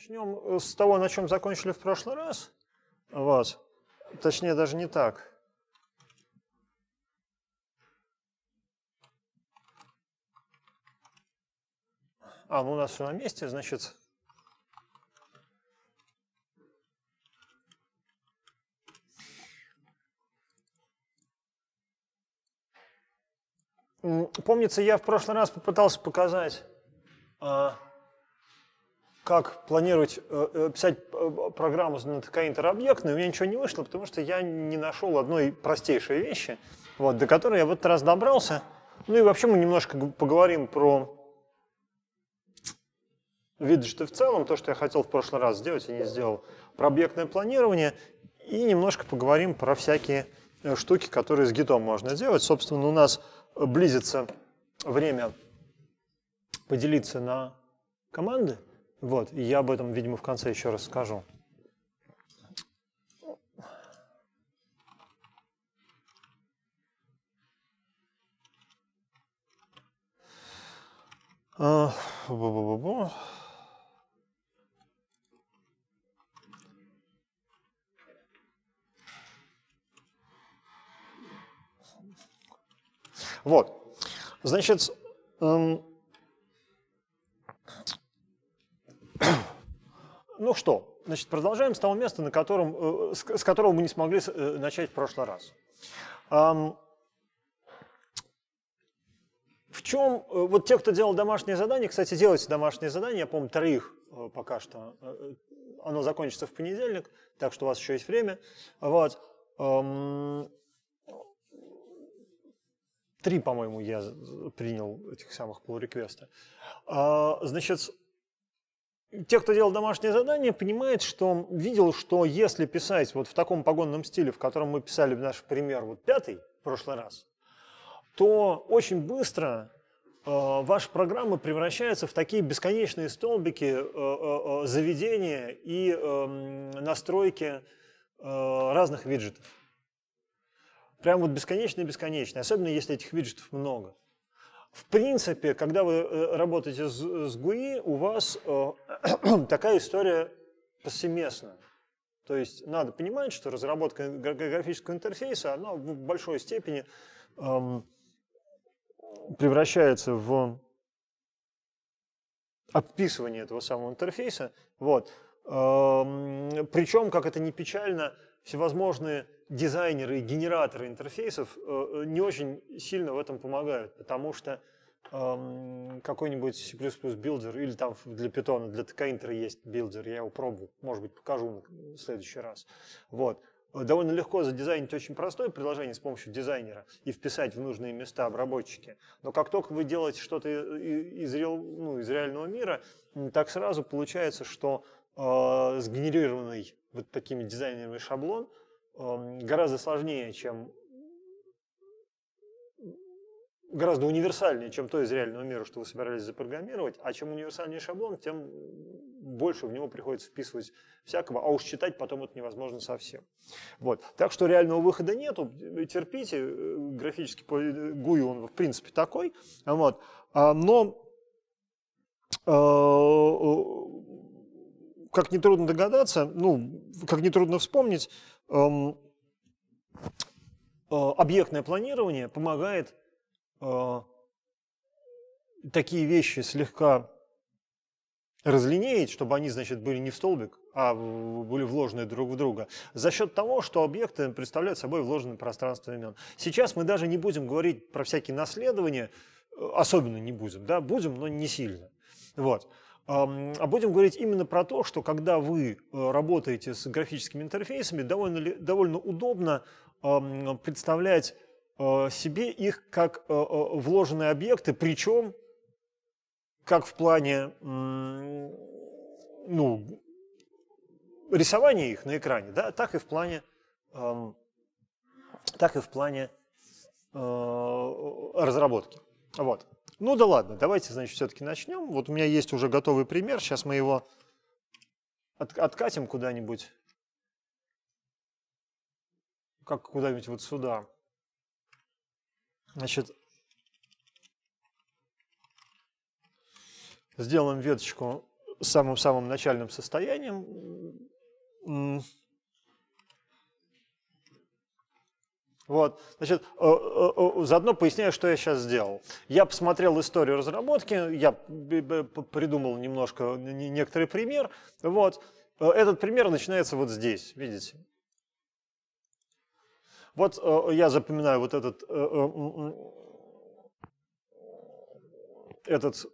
начнем э, с того, на чем закончили в прошлый раз. Вот. Точнее, даже не так. А, ну у нас все на месте, значит... Помнится, я в прошлый раз попытался показать а, как планировать э, э, писать э, программу на ТК интеробъектную, у меня ничего не вышло, потому что я не нашел одной простейшей вещи, вот, до которой я в этот раз добрался. Ну и вообще мы немножко поговорим про виджеты в целом, то, что я хотел в прошлый раз сделать и не сделал, про объектное планирование, и немножко поговорим про всякие штуки, которые с гитом можно делать. Собственно, у нас близится время поделиться на команды. Вот, и я об этом, видимо, в конце еще раз скажу. А, вот. Значит, эм, Ну что, значит, продолжаем с того места, на котором, э, с которого мы не смогли э, начать в прошлый раз. В чем, э, вот те, кто делал домашние задания, кстати, делайте домашние задания, я помню, троих пока что, оно закончится в понедельник, так что у вас еще есть время. Вот. Три, по-моему, я принял этих самых pull реквеста а, Значит, те, кто делал домашнее задание, понимает, что видел, что если писать вот в таком погонном стиле, в котором мы писали наш пример вот пятый в прошлый раз, то очень быстро э, ваша программа превращается в такие бесконечные столбики э, э, э заведения и э, настройки э, разных виджетов. Прям вот бесконечные, бесконечные, особенно если этих виджетов много. В принципе, когда вы э, работаете с, с GUI, у вас э, такая история повсеместна. То есть надо понимать, что разработка графического интерфейса, она в большой степени эм, превращается в описывание этого самого интерфейса. Вот. Эм, причем, как это не печально, всевозможные дизайнеры и генераторы интерфейсов э, э, не очень сильно в этом помогают, потому что эм, какой-нибудь C++ билдер или там для питона, для ткаинтера есть билдер, я его пробую, может быть, покажу в следующий раз. Вот. Э, довольно легко задизайнить очень простое приложение с помощью дизайнера и вписать в нужные места обработчики. Но как только вы делаете что-то из, реал, ну, из реального мира, так сразу получается, что э, сгенерированный вот такими дизайнерами шаблон – Эм, гораздо сложнее, чем гораздо универсальнее, чем то из реального мира, что вы собирались запрограммировать, а чем универсальнее шаблон, тем больше в него приходится вписывать всякого, а уж читать потом это невозможно совсем. Вот. Так что реального выхода нету, терпите, э, графический гуи он в принципе такой, вот. А, но э, э, как нетрудно догадаться, ну, как нетрудно вспомнить, эм, э, объектное планирование помогает э, такие вещи слегка разлинеять, чтобы они, значит, были не в столбик, а были вложены друг в друга, за счет того, что объекты представляют собой вложенное пространство имен. Сейчас мы даже не будем говорить про всякие наследования, э, особенно не будем, да, будем, но не сильно. Вот. А будем говорить именно про то, что когда вы э, работаете с графическими интерфейсами, довольно, довольно удобно представлять э, себе их как э, вложенные объекты, причем как в плане ну, рисования их на экране, да, так и в плане, так и в плане разработки. Вот. Ну да ладно, давайте, значит, все-таки начнем. Вот у меня есть уже готовый пример. Сейчас мы его от, откатим куда-нибудь. Как куда-нибудь вот сюда. Значит, сделаем веточку самым-самым начальным состоянием. Вот. Значит, э, э, э, заодно поясняю, что я сейчас сделал. Я посмотрел историю разработки, я придумал немножко некоторый пример. Вот. Этот пример начинается вот здесь, видите? Вот я запоминаю вот этот, этот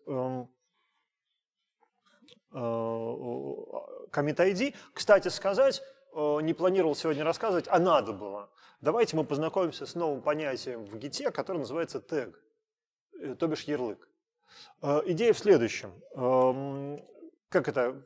commit эм, ID. Кстати сказать, не планировал сегодня рассказывать, а надо было. Давайте мы познакомимся с новым понятием в ГИТе, которое называется тег, э, то бишь ярлык. Э, идея в следующем. Эм, как это?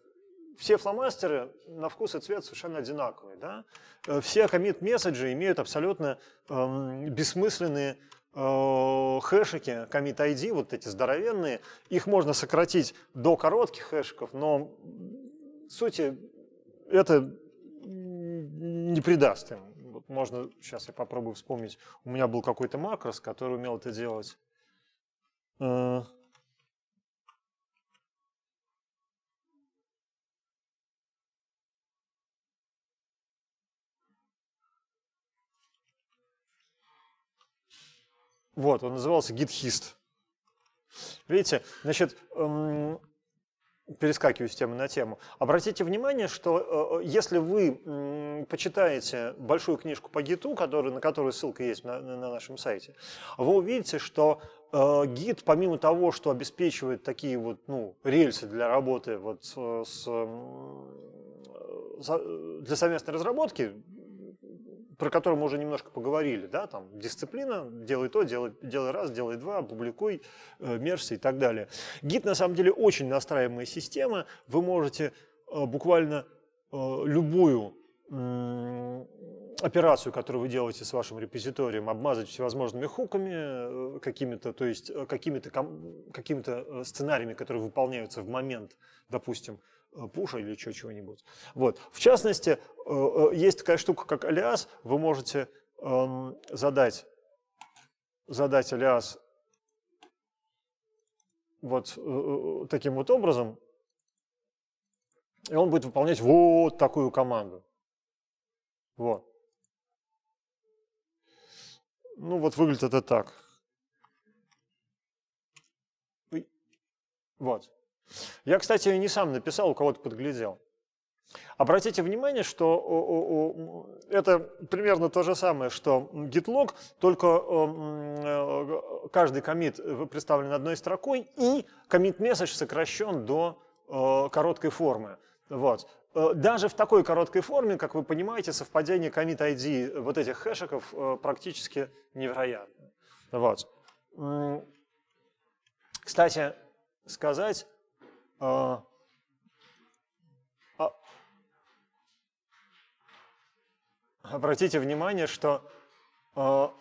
Все фломастеры на вкус и цвет совершенно одинаковые. Да? Э, все commit месседжи имеют абсолютно эм, бессмысленные хэшики, commit ID, вот эти здоровенные, их можно сократить до коротких хэшиков, но в сути это не придаст им можно, сейчас я попробую вспомнить, у меня был какой-то макрос, который умел это делать. Э. Вот, он назывался GitHist. Видите, значит, эм, перескакиваю с темы на тему. Обратите внимание, что э, э если вы э, почитаете большую книжку по ГИТу, который, на которую ссылка есть на, на нашем сайте, вы увидите, что э, гид, помимо того, что обеспечивает такие вот ну, рельсы для работы вот с, с, э, э, для совместной разработки, про который мы уже немножко поговорили, да, там дисциплина, делай то, делай, делай раз, делай два, публикуй, э, мерси и так далее. Гид на самом деле очень настраиваемая система, вы можете э, буквально э, любую операцию, которую вы делаете с вашим репозиторием, обмазать всевозможными хуками, э, какими-то, то есть э, какими-то какими э, сценариями, которые выполняются в момент, допустим, Э, пуша или еще чего-нибудь. Вот. В частности, э, э, есть такая штука, как алиас. Вы можете эм, задать, задать алиас вот таким вот образом, и он будет выполнять вот такую команду. Вот. Ну вот выглядит это так. Вот. Я, кстати, не сам написал, у кого-то подглядел. Обратите внимание, что это примерно то же самое, что гитлог, только э, э, каждый комит представлен одной строкой, и комит месседж сокращен до э, короткой формы. Вот. Даже в такой короткой форме, как вы понимаете, совпадение комит ID вот этих хэшиков практически невероятно. Вот. Кстати, сказать, а, а, обратите внимание, что а,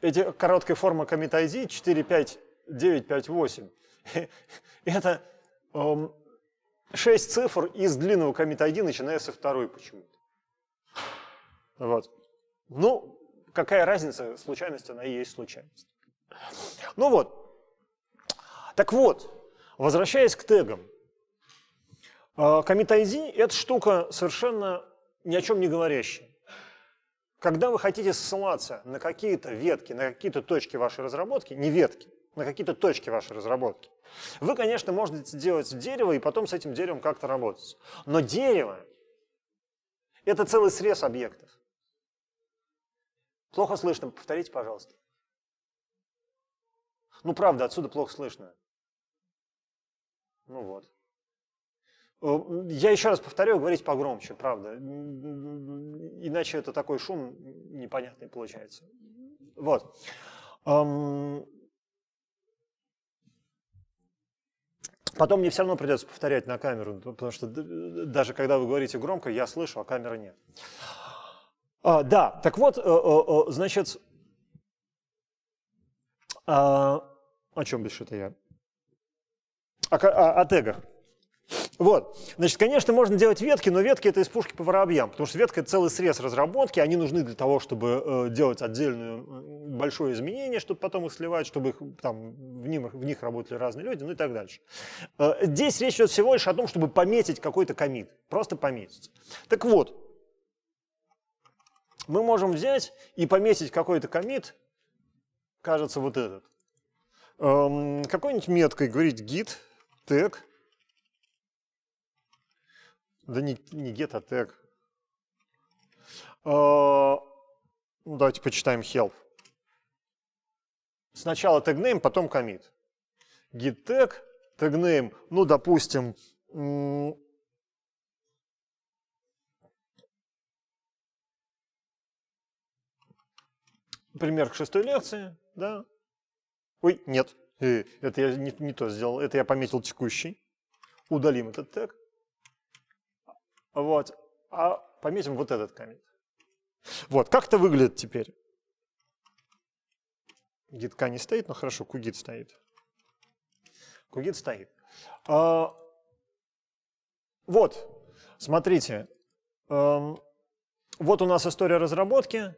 эти короткие формы commit ID 4, 5, 9, 5, 8, это а, 6 цифр из длинного commit ID, начиная со второй почему-то. Вот. Ну, какая разница, случайность она и есть случайность. Ну вот. Так вот, Возвращаясь к тегам. Commit а, ID – это штука совершенно ни о чем не говорящая. Когда вы хотите ссылаться на какие-то ветки, на какие-то точки вашей разработки, не ветки, на какие-то точки вашей разработки, вы, конечно, можете делать дерево и потом с этим деревом как-то работать. Но дерево – это целый срез объектов. Плохо слышно, повторите, пожалуйста. Ну, правда, отсюда плохо слышно. Ну вот. Э, я еще раз повторю, говорить погромче, правда. Иначе это такой шум непонятный получается. Вот. Эм. Потом мне все равно придется повторять на камеру, потому что даже когда вы говорите громко, я слышу, а камеры нет. А, да, так вот, э, э, значит, а, о чем дальше-то я? о, о, о тегах. Вот. Значит, конечно, можно делать ветки, но ветки это из пушки по воробьям, потому что ветка это целый срез разработки, они нужны для того, чтобы э, делать отдельное большое изменение, чтобы потом их сливать, чтобы их, там, в, них, в них работали разные люди, ну и так дальше. Э, здесь речь идет всего лишь о том, чтобы пометить какой-то комит, просто пометить. Так вот, мы можем взять и пометить какой-то комит, кажется, вот этот, эм, какой-нибудь меткой, говорить git тег. Да не, не get, а тег. А, ну, давайте почитаем help. Сначала tag потом commit. Git tag, tag name, ну, допустим, пример к шестой лекции, да? Ой, нет, Э, это я не, не то сделал, это я пометил текущий. Удалим этот тег. Вот. А пометим вот этот комит. Вот, как это выглядит теперь? Гитка не стоит, но хорошо, кугит стоит. Кугит стоит. А, вот, смотрите. А, вот у нас история разработки.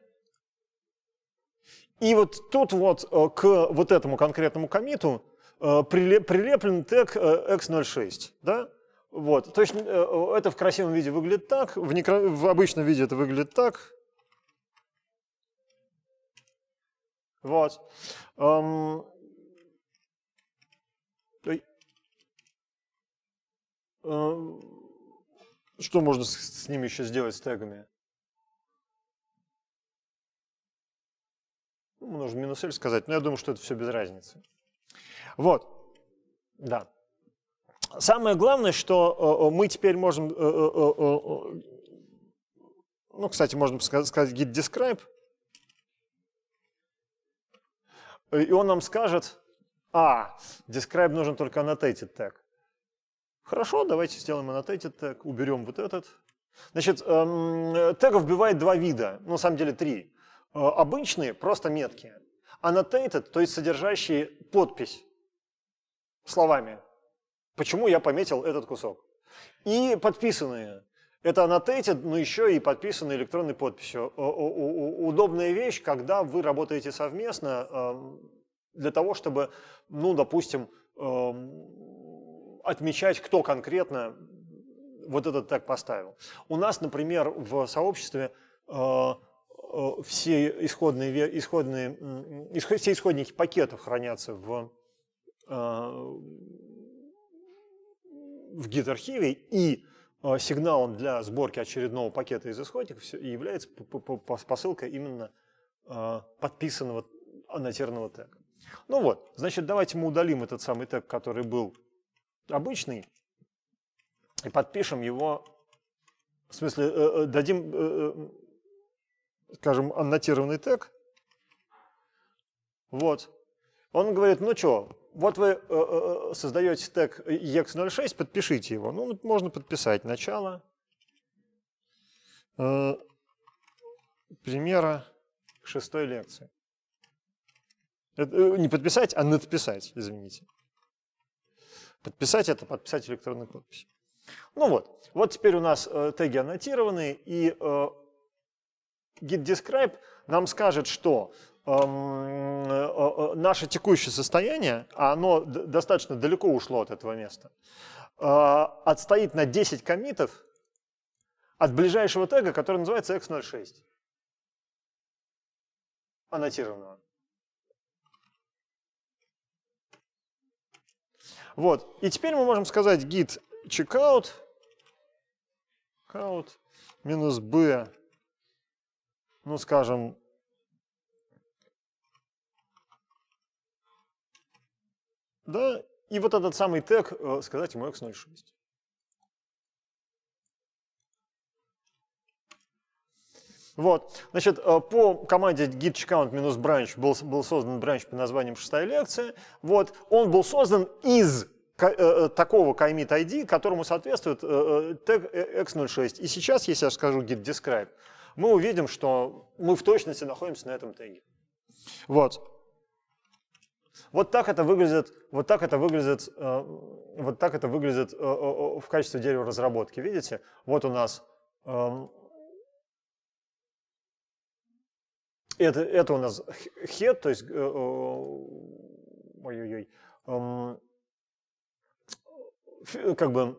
И вот тут вот э, к вот этому конкретному комиту э, прилеплен тег э, x06, да? Вот, то есть это в красивом виде выглядит так, в, некро... в обычном виде это выглядит так. Вот. Эм. Что можно с, с ними еще сделать с тегами? Ну, нужно минус L сказать, но я думаю, что это все без разницы. Вот, да. Самое главное, что э, э, мы теперь можем, э, ну, кстати, можно сказать git describe, и он нам скажет, а, describe нужен только annotated tag. Хорошо, давайте сделаем annotated tag, уберем вот этот. Значит, эм, тегов бывает два вида, ну, на самом деле три. Э, обычные просто метки. Annotated, то есть содержащие подпись словами. Почему я пометил этот кусок? И подписанные. Это annotated, но еще и подписанные электронной подписью. Удобная вещь, когда вы работаете совместно эм, для того, чтобы, ну, допустим, эм, отмечать, кто конкретно вот этот так поставил. У нас, например, в сообществе э, Э, все исходные, исходные, все исходники пакетов хранятся в, э, в гид-архиве, и э, сигналом для сборки очередного пакета из исходников является посылка именно подписанного аннотированного тега. Ну вот, значит, давайте мы удалим этот самый тег, который был обычный, и подпишем его, в смысле, дадим скажем, аннотированный тег. Вот. Он говорит, ну что, вот вы э, э, э, создаете тег ex06, подпишите его. Ну, можно подписать начало примера шестой лекции. Это, не подписать, а надписать, извините. Подписать это подписать электронной подписи. Ну вот, вот теперь у нас э, теги аннотированы, и git describe нам скажет, что эм, э, э, наше текущее состояние, а оно достаточно далеко ушло от этого места, э, отстоит на 10 комитов от ближайшего тега, который называется x06, аннотированного. Вот, и теперь мы можем сказать git checkout, checkout минус b ну, скажем, да, и вот этот самый тег э, сказать ему x06. Вот, значит, э, по команде git count минус branch был, был создан branch под названием шестая лекция. Вот, он был создан из э, такого commit ID, которому соответствует тег x06. И сейчас, если я скажу git describe, мы увидим, что мы в точности находимся на этом теге. Вот. Вот так это выглядит, вот так это выглядит, э, вот так это выглядит э, э, э в качестве дерева разработки. Видите, вот у нас эм, это, это у нас хед, то есть э, э, ой-ой-ой, эм, как бы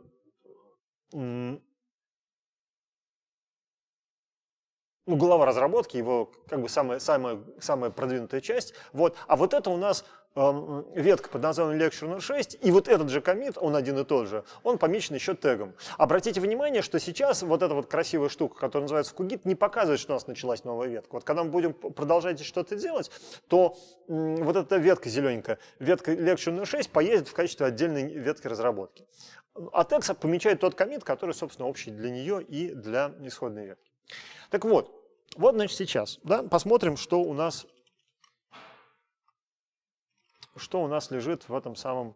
ну, голова разработки, его как бы самая, самая, самая продвинутая часть. Вот. А вот это у нас эм, ветка под названием Lecture 06, и вот этот же комит, он один и тот же, он помечен еще тегом. Обратите внимание, что сейчас вот эта вот красивая штука, которая называется Кугит, не показывает, что у нас началась новая ветка. Вот когда мы будем продолжать что-то делать, то вот эта ветка зелененькая, ветка Lecture 06 поедет в качестве отдельной ветки разработки. А текст помечает тот комит, который, собственно, общий для нее и для исходной ветки. Так вот, вот, значит, сейчас. Да, посмотрим, что у нас что у нас лежит в этом самом...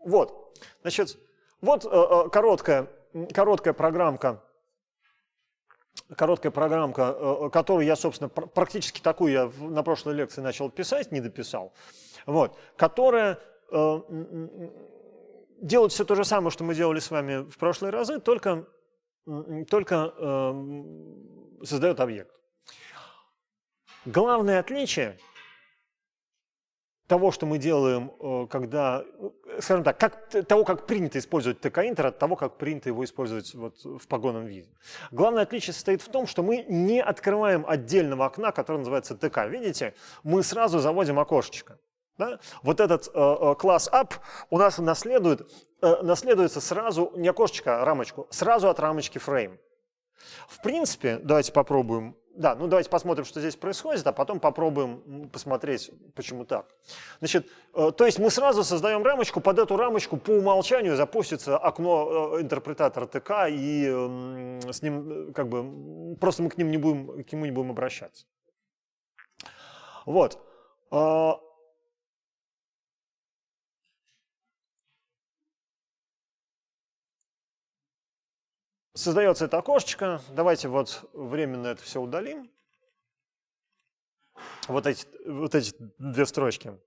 Вот. Значит, вот э, э, короткая, короткая программка, короткая программка, э, которую я, собственно, практически такую я на прошлой лекции начал писать, не дописал, вот, которая делает все то же самое, что мы делали с вами в прошлые разы, только только э, создает объект. Главное отличие того, что мы делаем, э, когда, э, скажем так, как, того, как принято использовать ТК-интер, от того, как принято его использовать вот в погонном виде. Главное отличие состоит в том, что мы не открываем отдельного окна, которое называется ТК. Видите, мы сразу заводим окошечко. Да? Вот этот э, э класс up у нас наследует, э, наследуется сразу, не окошечко, а рамочку, сразу от рамочки frame. В принципе, давайте попробуем. Да, ну давайте посмотрим, что здесь происходит, а потом попробуем посмотреть, почему так. Значит, э, то есть мы сразу создаем рамочку, под эту рамочку по умолчанию запустится окно э, интерпретатора ТК, и э, с ним э, как бы просто мы к, ним не будем, к нему не будем обращаться. Вот. Э, Создается это окошечко. Давайте вот временно это все удалим. Вот эти, вот эти две строчки.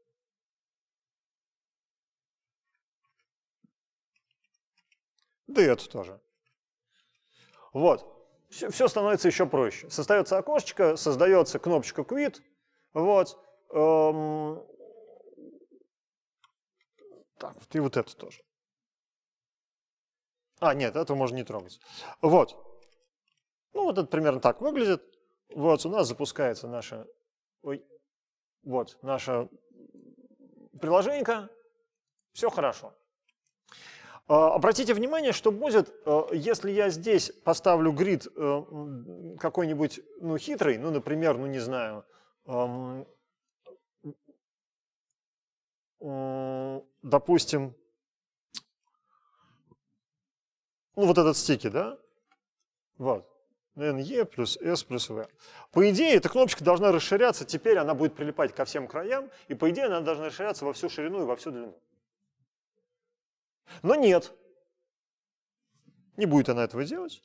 Да и это тоже. Вот. Все, все становится еще проще. Создается окошечко, создается кнопочка quit. Вот. Эм... Так, вот и вот это тоже. А, нет, этого можно не трогать. Вот. Ну, вот это примерно так выглядит. Вот у нас запускается наше, ой, вот, наше приложение. Все хорошо. А, обратите внимание, что будет, э, если я здесь поставлю грид э, какой-нибудь ну, хитрый, ну, например, ну, не знаю, эм, допустим, ну, вот этот стики, да? Вот. NE плюс S плюс V. По идее, эта кнопочка должна расширяться, теперь она будет прилипать ко всем краям, и по идее она должна расширяться во всю ширину и во всю длину. Но нет. Не будет она этого делать.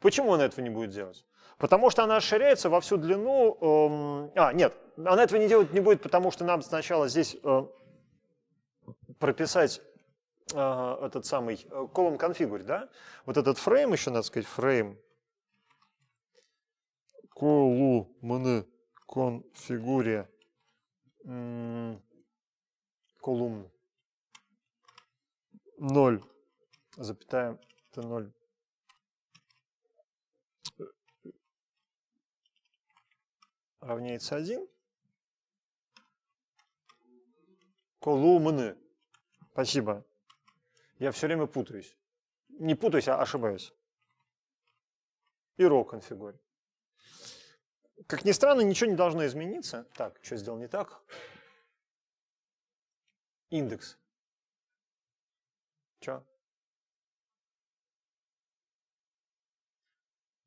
Почему она этого не будет делать? Потому что она расширяется во всю длину... Эм, а, нет, она этого не делать не будет, потому что нам сначала здесь э, прописать э, этот самый э, column configure, да? Вот этот фрейм еще, надо сказать, фрейм колумны конфигуре колумн 0, запятая 0 равняется 1. Колумны. Спасибо. Я все время путаюсь. Не путаюсь, а ошибаюсь. И ро конфигуре. Как ни странно, ничего не должно измениться. Так, что сделал не так? Индекс. Че?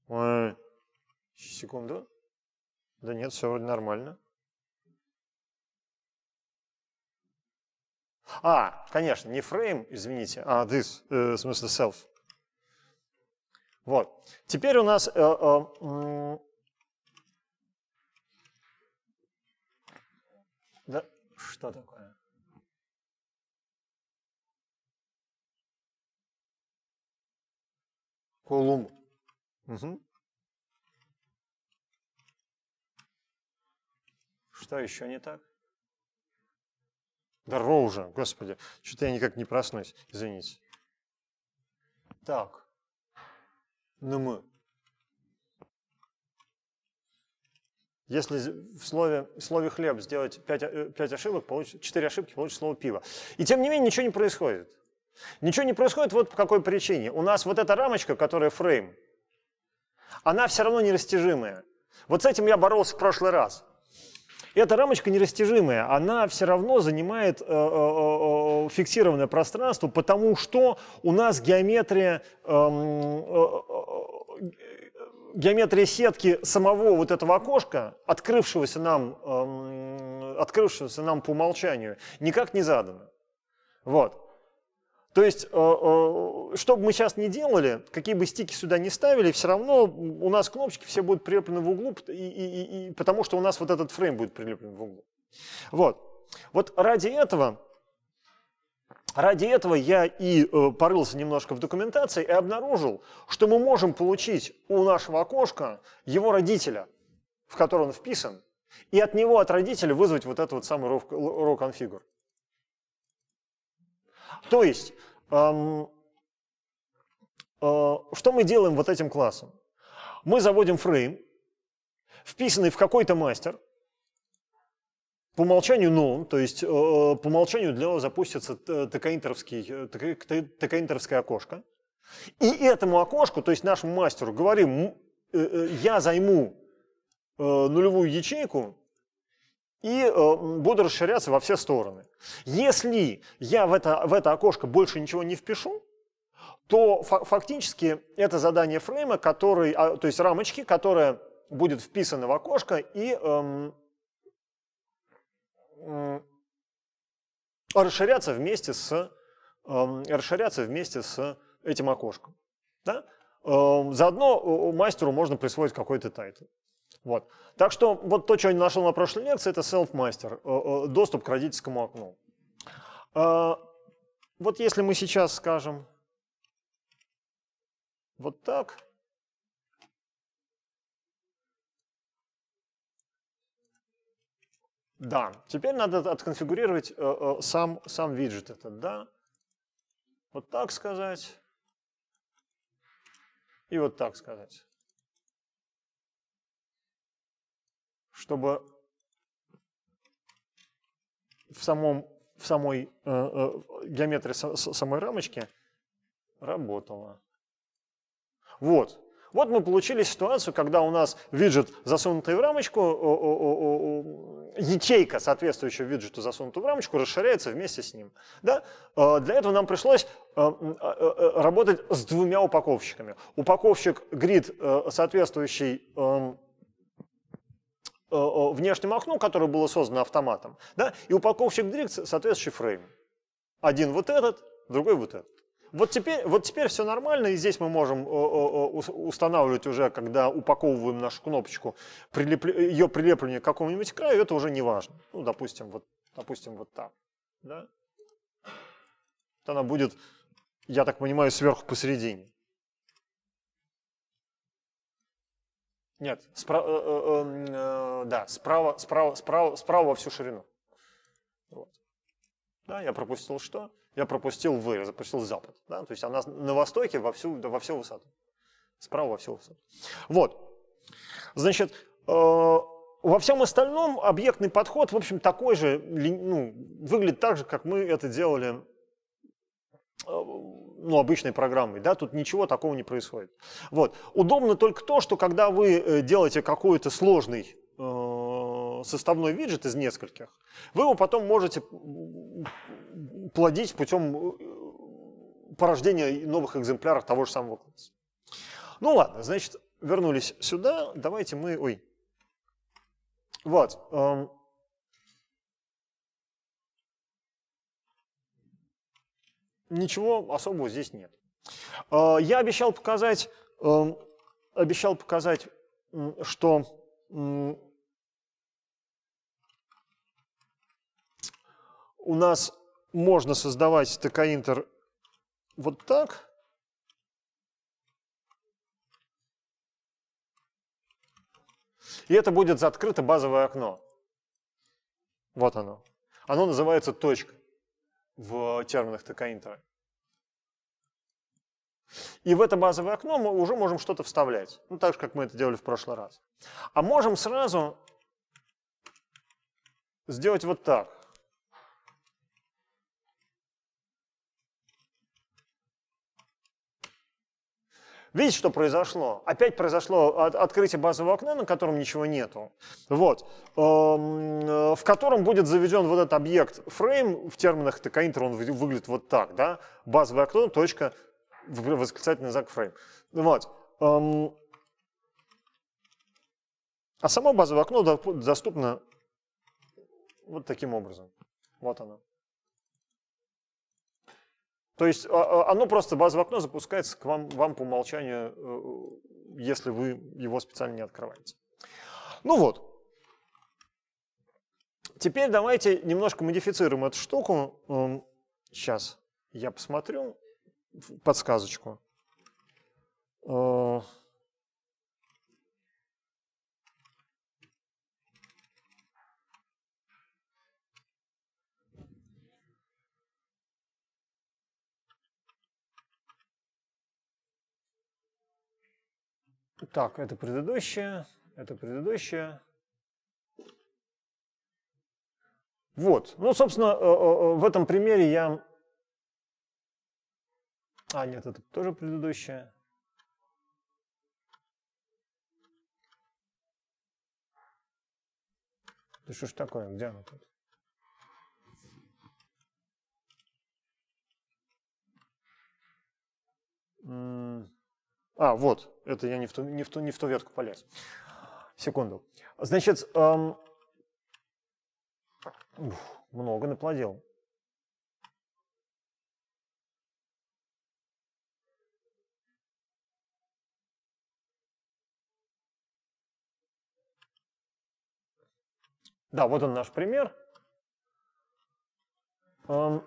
Ой, секунду. Да нет, все вроде нормально. А, конечно, не фрейм, извините, а this, э, в смысле self. Вот. Теперь у нас... Э, э, да, что такое? Колумб. Угу. Что еще не так? Здорово уже, господи, что-то я никак не проснусь, извините. Так, ну мы. Если в слове, в слове «хлеб» сделать 5, 5 э, ошибок, получ, 4 ошибки получится слово «пиво». И тем не менее ничего не происходит. Ничего не происходит вот по какой причине. У нас вот эта рамочка, которая фрейм, она все равно нерастяжимая. Вот с этим я боролся в прошлый раз. Эта рамочка нерастяжимая, она все равно занимает э, э, э, фиксированное пространство, потому что у нас геометрия эм, геометрия сетки самого вот этого окошка, открывшегося нам, эм, открывшегося нам по умолчанию, никак не задана. Вот. То есть, э, э, что бы мы сейчас ни делали, какие бы стики сюда ни ставили, все равно у нас кнопочки все будут прилеплены в углу, и, и, и, потому что у нас вот этот фрейм будет прилеплен в углу. Вот. Вот ради этого, ради этого я и э, порылся немножко в документации и обнаружил, что мы можем получить у нашего окошка его родителя, в который он вписан, и от него, от родителя вызвать вот этот вот самый row configure. То есть, эм, э, что мы делаем вот этим классом? Мы заводим фрейм, вписанный в какой-то мастер, по умолчанию known, то есть э, по умолчанию для него запустится текаинтеровское э, окошко. И этому окошку, то есть нашему мастеру, говорим, э, э, я займу э, нулевую ячейку и э, буду расширяться во все стороны. Если я в это, в это окошко больше ничего не впишу, то фактически это задание фрейма, который, а, то есть рамочки, которая будет вписана в окошко и эм, расширяться вместе с э, расширяться вместе с этим окошком. Да? Эм, заодно э, мастеру можно присвоить какой-то тайтл. Вот. Так что вот то, что я нашел на прошлой лекции, это self-master, э, э, доступ к родительскому окну. А, вот если мы сейчас скажем вот так, Да, теперь надо отконфигурировать э, сам, сам виджет этот, да. Вот так сказать. И вот так сказать. чтобы в, самом, в самой э, э, геометрии самой рамочки работало. Вот. Вот мы получили ситуацию, когда у нас виджет, засунутый в рамочку, ячейка, соответствующая виджету, засунутую в рамочку, расширяется вместе с ним. Да? Э, для этого нам пришлось э, э, работать с двумя упаковщиками. Упаковщик grid, соответствующий эм, Э, внешним окну, которое было создано автоматом, да, и упаковщик директ соответствующий фрейм. Один вот этот, другой вот этот. Вот теперь, вот теперь все нормально, и здесь мы можем устанавливать уже, когда упаковываем нашу кнопочку, прилеп, ее прилепление к какому-нибудь краю, это уже не важно. Ну, допустим, вот, допустим, вот так. Да? Вот она будет, я так понимаю, сверху посередине. Нет, спра- э, э, э, э, да, справа, справа, справа, справа во всю ширину. Вот. Да, я пропустил что? Я пропустил вы, я запустил запад. Да? То есть она на востоке во всю, да, во всю высоту. Справа во всю высоту. Вот. Значит, э, во всем остальном объектный подход, в общем, такой же, ну, выглядит так же, как мы это делали э, ну, обычной программой. Да? Тут ничего такого не происходит. Вот. Удобно только то, что когда вы э, делаете какой-то сложный э, составной виджет из нескольких, вы его потом можете плодить путем э, порождения новых экземпляров того же самого класса. Ну ладно, значит, вернулись сюда. Давайте мы... Ой. Вот. Эм, ничего особого здесь нет. Э, я обещал показать, эм, обещал показать, что у нас можно создавать интер вот так. И это будет закрыто базовое окно. Вот оно. Оно называется точка в терминах токаинтера. И в это базовое окно мы уже можем что-то вставлять. Ну, так же, как мы это делали в прошлый раз. А можем сразу сделать вот так. Видите, что произошло? Опять произошло открытие базового окна, на котором ничего нету. Вот. Эм, э, в котором будет заведен вот этот объект фрейм, в терминах текаинтера он выглядит вот так, да? Базовое окно, точка, восклицательный знак фрейм. Вот. Эм, а само базовое окно доступно вот таким образом. Вот оно. То есть а, а, оно просто базовое окно запускается к вам, вам по умолчанию, э, если вы его специально не открываете. Ну вот. Теперь давайте немножко модифицируем эту штуку. Сейчас эм, я посмотрю подсказочку. Э, Так, это предыдущее, это предыдущее. Вот. Ну, собственно, э, э, э, в этом примере я... А, нет, это тоже предыдущее. Да что ж такое, где оно тут? М а, вот, это я не в ту, не в ту, не в ту ветку полез. Секунду. Значит, эм... Уф, много наплодил. Да, вот он наш пример. Эм...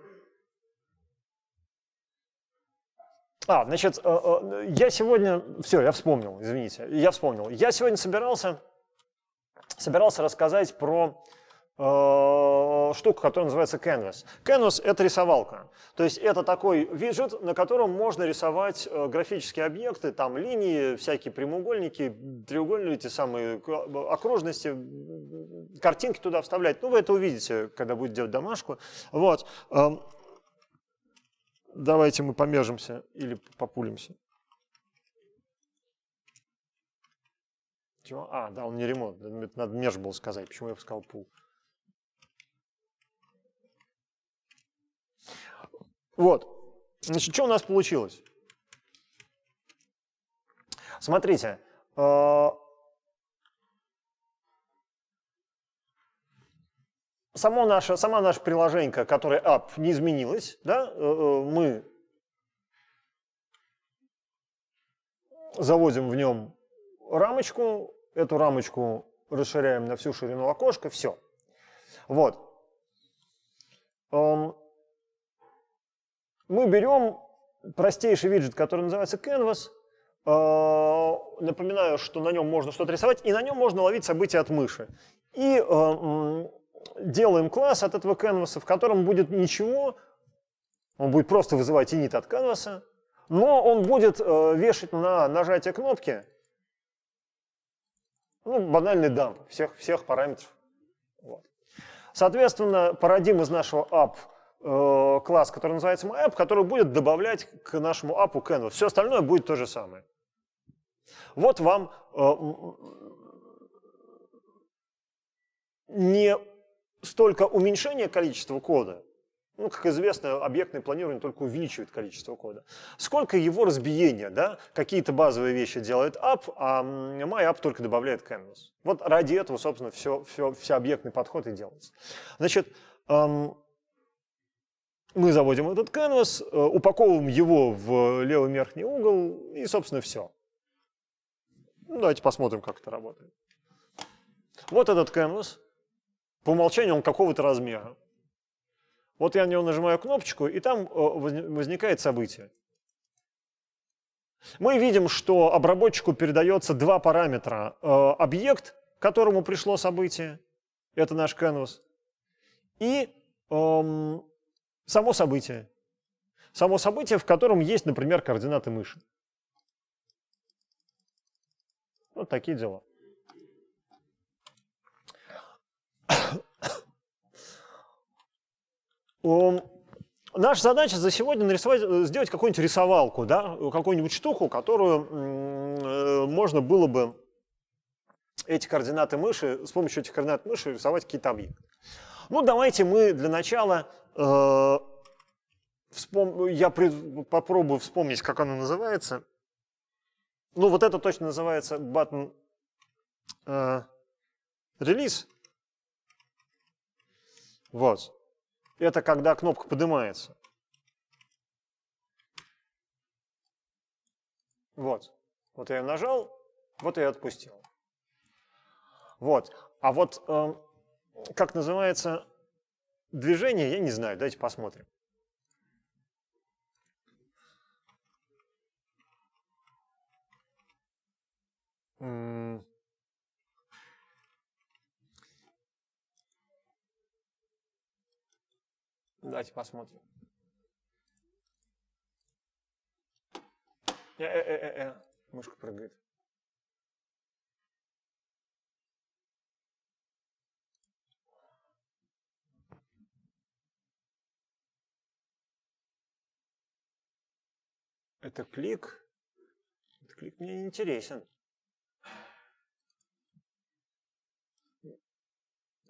А, значит, э, э, я сегодня... Все, я вспомнил, извините. Я вспомнил. Я сегодня собирался, собирался рассказать про э, штуку, которая называется Canvas. Canvas — это рисовалка. То есть это такой виджет, на котором можно рисовать графические объекты, там линии, всякие прямоугольники, треугольники, эти самые окружности, картинки туда вставлять. Ну, вы это увидите, когда будете делать домашку. Вот. Эм, Давайте мы помежемся или популимся. Чего? А, да, он не ремонт. Надо меж был сказать. Почему я сказал пул? Вот. Значит, что у нас получилось? Смотрите, э, само наше, сама наша приложенька, которая app, не изменилась. Да? Э, э, мы заводим в нем рамочку, эту рамочку расширяем на всю ширину окошка, все. Вот. Эм, мы берем простейший виджет, который называется Canvas. Э, напоминаю, что на нем можно что-то рисовать, и на нем можно ловить события от мыши. И делаем класс от этого canvas, в котором будет ничего, он будет просто вызывать init от canvas, но он будет э, вешать на нажатие кнопки ну, банальный дамп всех, всех параметров. Вот. Соответственно, парадим из нашего app э, класс, который называется MyApp, который будет добавлять к нашему app canvas. Все остальное будет то же самое. Вот вам э, не столько уменьшение количества кода, ну, как известно, объектное планирование только увеличивает количество кода. Сколько его разбиения, да? Какие-то базовые вещи делает app, а MyApp только добавляет canvas. Вот ради этого, собственно, все, все, все объектный подход и делается. Значит, эм, мы заводим этот canvas, э, упаковываем его в левый верхний угол, и, собственно, все. Ну, давайте посмотрим, как это работает. Вот этот canvas. По умолчанию он какого-то размера. Вот я на него нажимаю кнопочку, и там э, возникает событие. Мы видим, что обработчику передается два параметра. Э, объект, к которому пришло событие, это наш canvas, и эм, само событие. Само событие, в котором есть, например, координаты мыши. Вот такие дела. Наша задача за сегодня нарисовать, э, сделать какую-нибудь рисовалку, да, какую-нибудь штуку, которую э, можно было бы эти координаты мыши, с помощью этих координат мыши рисовать какие-то объекты. Ну, давайте мы для начала, э, вспом... я при... попробую вспомнить, как она называется. Ну, вот это точно называется button э, release. Вот это когда кнопка поднимается. Вот. Вот я ее нажал, вот я ее отпустил. Вот. А вот э, как называется движение, я не знаю. Давайте посмотрим. М Давайте посмотрим. Э-э-э-э. Мышка прыгает. Это клик. Это клик мне не интересен.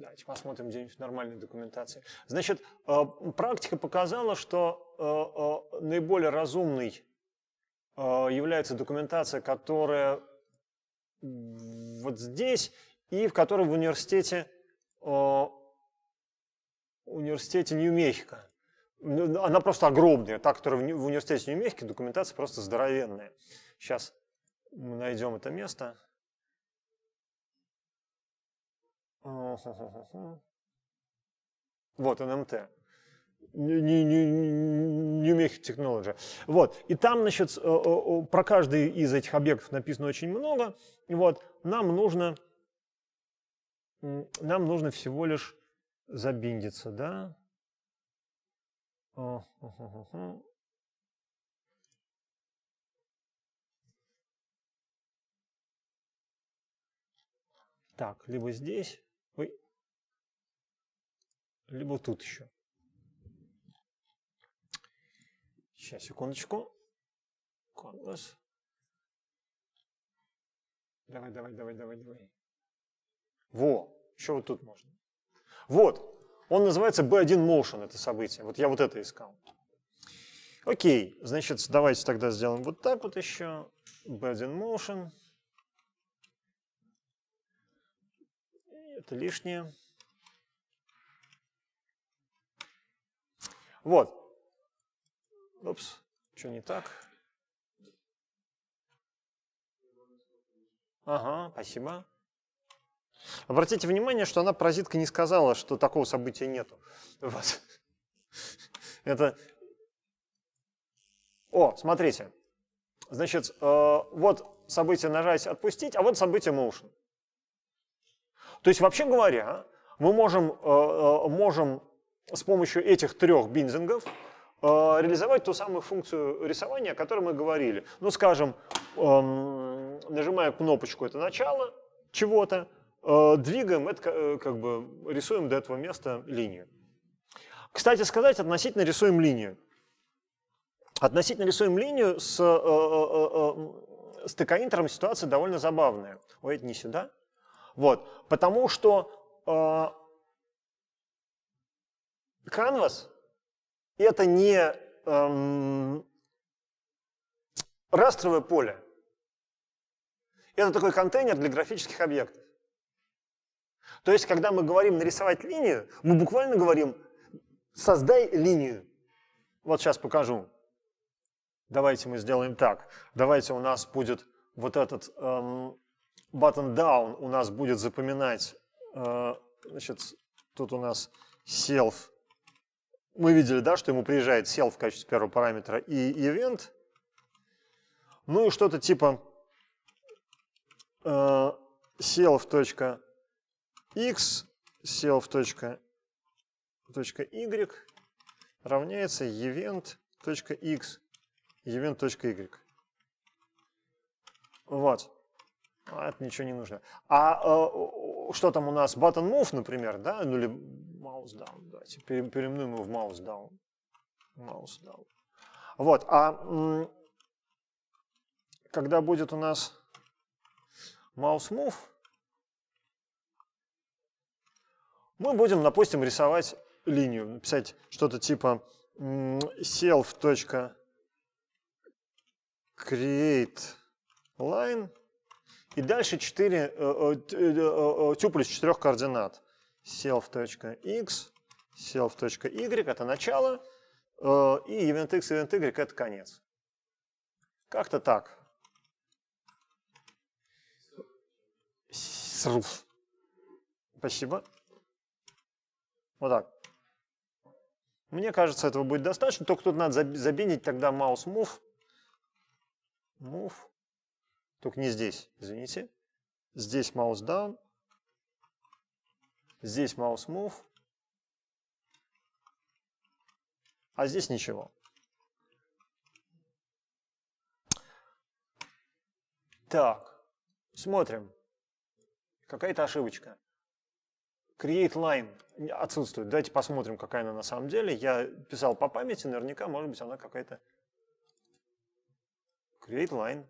Давайте посмотрим где-нибудь в нормальной документации. Значит, э, практика показала, что э, э, наиболее разумной является документация, которая вот здесь и в которой в университете университете Нью-Мехико. Ну, ну, она просто огромная. Та, которая в университете Нью-Мехико, документация просто здоровенная. Сейчас мы найдем это место. Вот, НМТ. New, New, Technology. Вот. И там, значит, э, э, про каждый из этих объектов написано очень много. И вот нам нужно, нам нужно всего лишь забиндиться, да? Так, либо здесь либо тут еще. Сейчас, секундочку. Конус. Давай, давай, давай, давай, давай. Во, еще вот тут можно. Вот, он называется B1 Motion, это событие. Вот я вот это искал. Окей, значит, давайте тогда сделаем вот так вот еще. B1 Motion. Это лишнее. Вот. Опс, что не так? Ага, спасибо. Обратите внимание, что она паразитка не сказала, что такого события нету. Вот. Это... О, смотрите. Значит, э, вот событие нажать «Отпустить», а вот событие «Motion». То есть, вообще говоря, мы можем, э, э можем с помощью этих трех бинзингов э, реализовать ту самую функцию рисования, о которой мы говорили. Ну, скажем, эм, нажимая кнопочку «Это начало» чего-то, э, двигаем, это э, как бы рисуем до этого места линию. Кстати сказать, относительно рисуем линию. Относительно рисуем линию с, с текаинтером ситуация довольно забавная. Ой, это не сюда. Вот, потому что Canvas – это не эм, растровое поле. Это такой контейнер для графических объектов. То есть, когда мы говорим нарисовать линию, мы буквально говорим создай линию. Вот сейчас покажу. Давайте мы сделаем так. Давайте у нас будет вот этот эм, button down у нас будет запоминать, э, значит, тут у нас self мы видели, да, что ему приезжает сел в качестве первого параметра и event. Ну и что-то типа э, self.x, self.y равняется event.x, event.y. Вот. А это ничего не нужно. А э, что там у нас? Button move, например, да? Ну или Mouse down. Давайте переименуем его в mouse down. Mouse down. Вот, а когда будет у нас mouse move, мы будем, допустим, рисовать линию, написать что-то типа Self. Create line и дальше 4, э, э, э, тюпль из четырех координат self.x, self.y – это начало, э, и eventx, eventy – это конец. Как-то так. Спасибо. Вот так. Мне кажется, этого будет достаточно, только тут надо забинить тогда mouse move. Move. Только не здесь, извините. Здесь mouse down. Здесь mouse move. А здесь ничего. Так, смотрим. Какая-то ошибочка. Create line отсутствует. Давайте посмотрим, какая она на самом деле. Я писал по памяти, наверняка, может быть, она какая-то... Create line.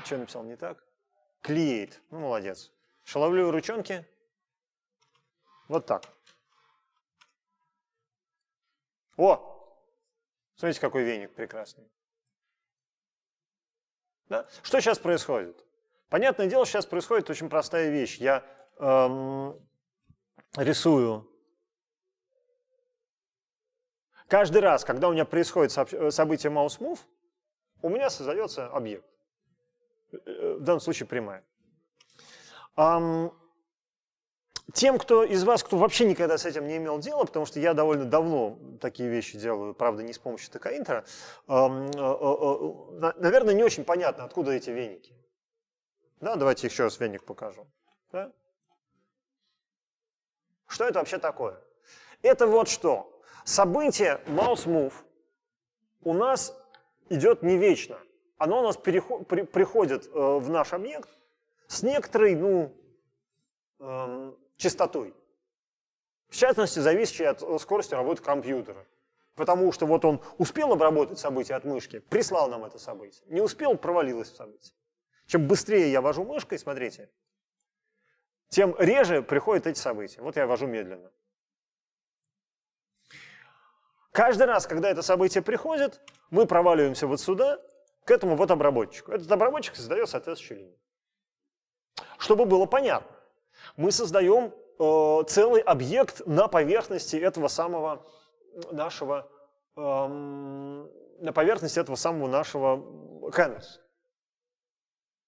Что написал не так? Create. Ну, молодец. Шаловливые ручонки вот так. О! Смотрите, какой веник прекрасный. Да? Что сейчас происходит? Понятное дело, сейчас происходит очень простая вещь. Я эм, рисую. Каждый раз, когда у меня происходит э, событие mouse move, у меня создается объект. Э, в данном случае прямая. Эм, тем, кто из вас, кто вообще никогда с этим не имел дела, потому что я довольно давно такие вещи делаю, правда, не с помощью ТК-интера, э, э, э, наверное, не очень понятно, откуда эти веники. Да, давайте еще раз веник покажу. Да? Что это вообще такое? Это вот что. Событие mouse move у нас идет не вечно. Оно у нас приходит в наш объект с некоторой, ну, частотой. В частности, зависящей от э, скорости работы компьютера. Потому что вот он успел обработать событие от мышки, прислал нам это событие. Не успел, провалилось в событие. Чем быстрее я вожу мышкой, смотрите, тем реже приходят эти события. Вот я вожу медленно. Каждый раз, когда это событие приходит, мы проваливаемся вот сюда, к этому вот обработчику. Этот обработчик создает соответствующую линию. Чтобы было понятно, мы создаем э, целый объект на поверхности этого самого нашего, э, на поверхности этого самого нашего canvas.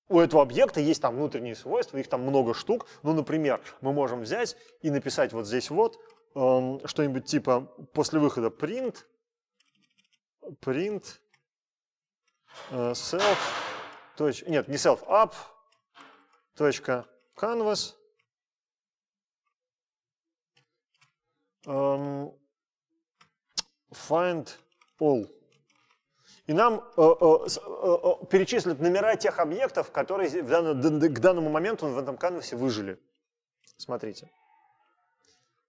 У этого объекта есть там внутренние свойства, их там много штук. Ну, например, мы можем взять и написать вот здесь вот э, что-нибудь типа после выхода print, print, э, self, точ, нет, не self, up, точка, canvas, Эм, find all. И нам э, э, э, э, перечислят номера тех объектов, которые в дан, к данному моменту в этом канвасе выжили. Смотрите.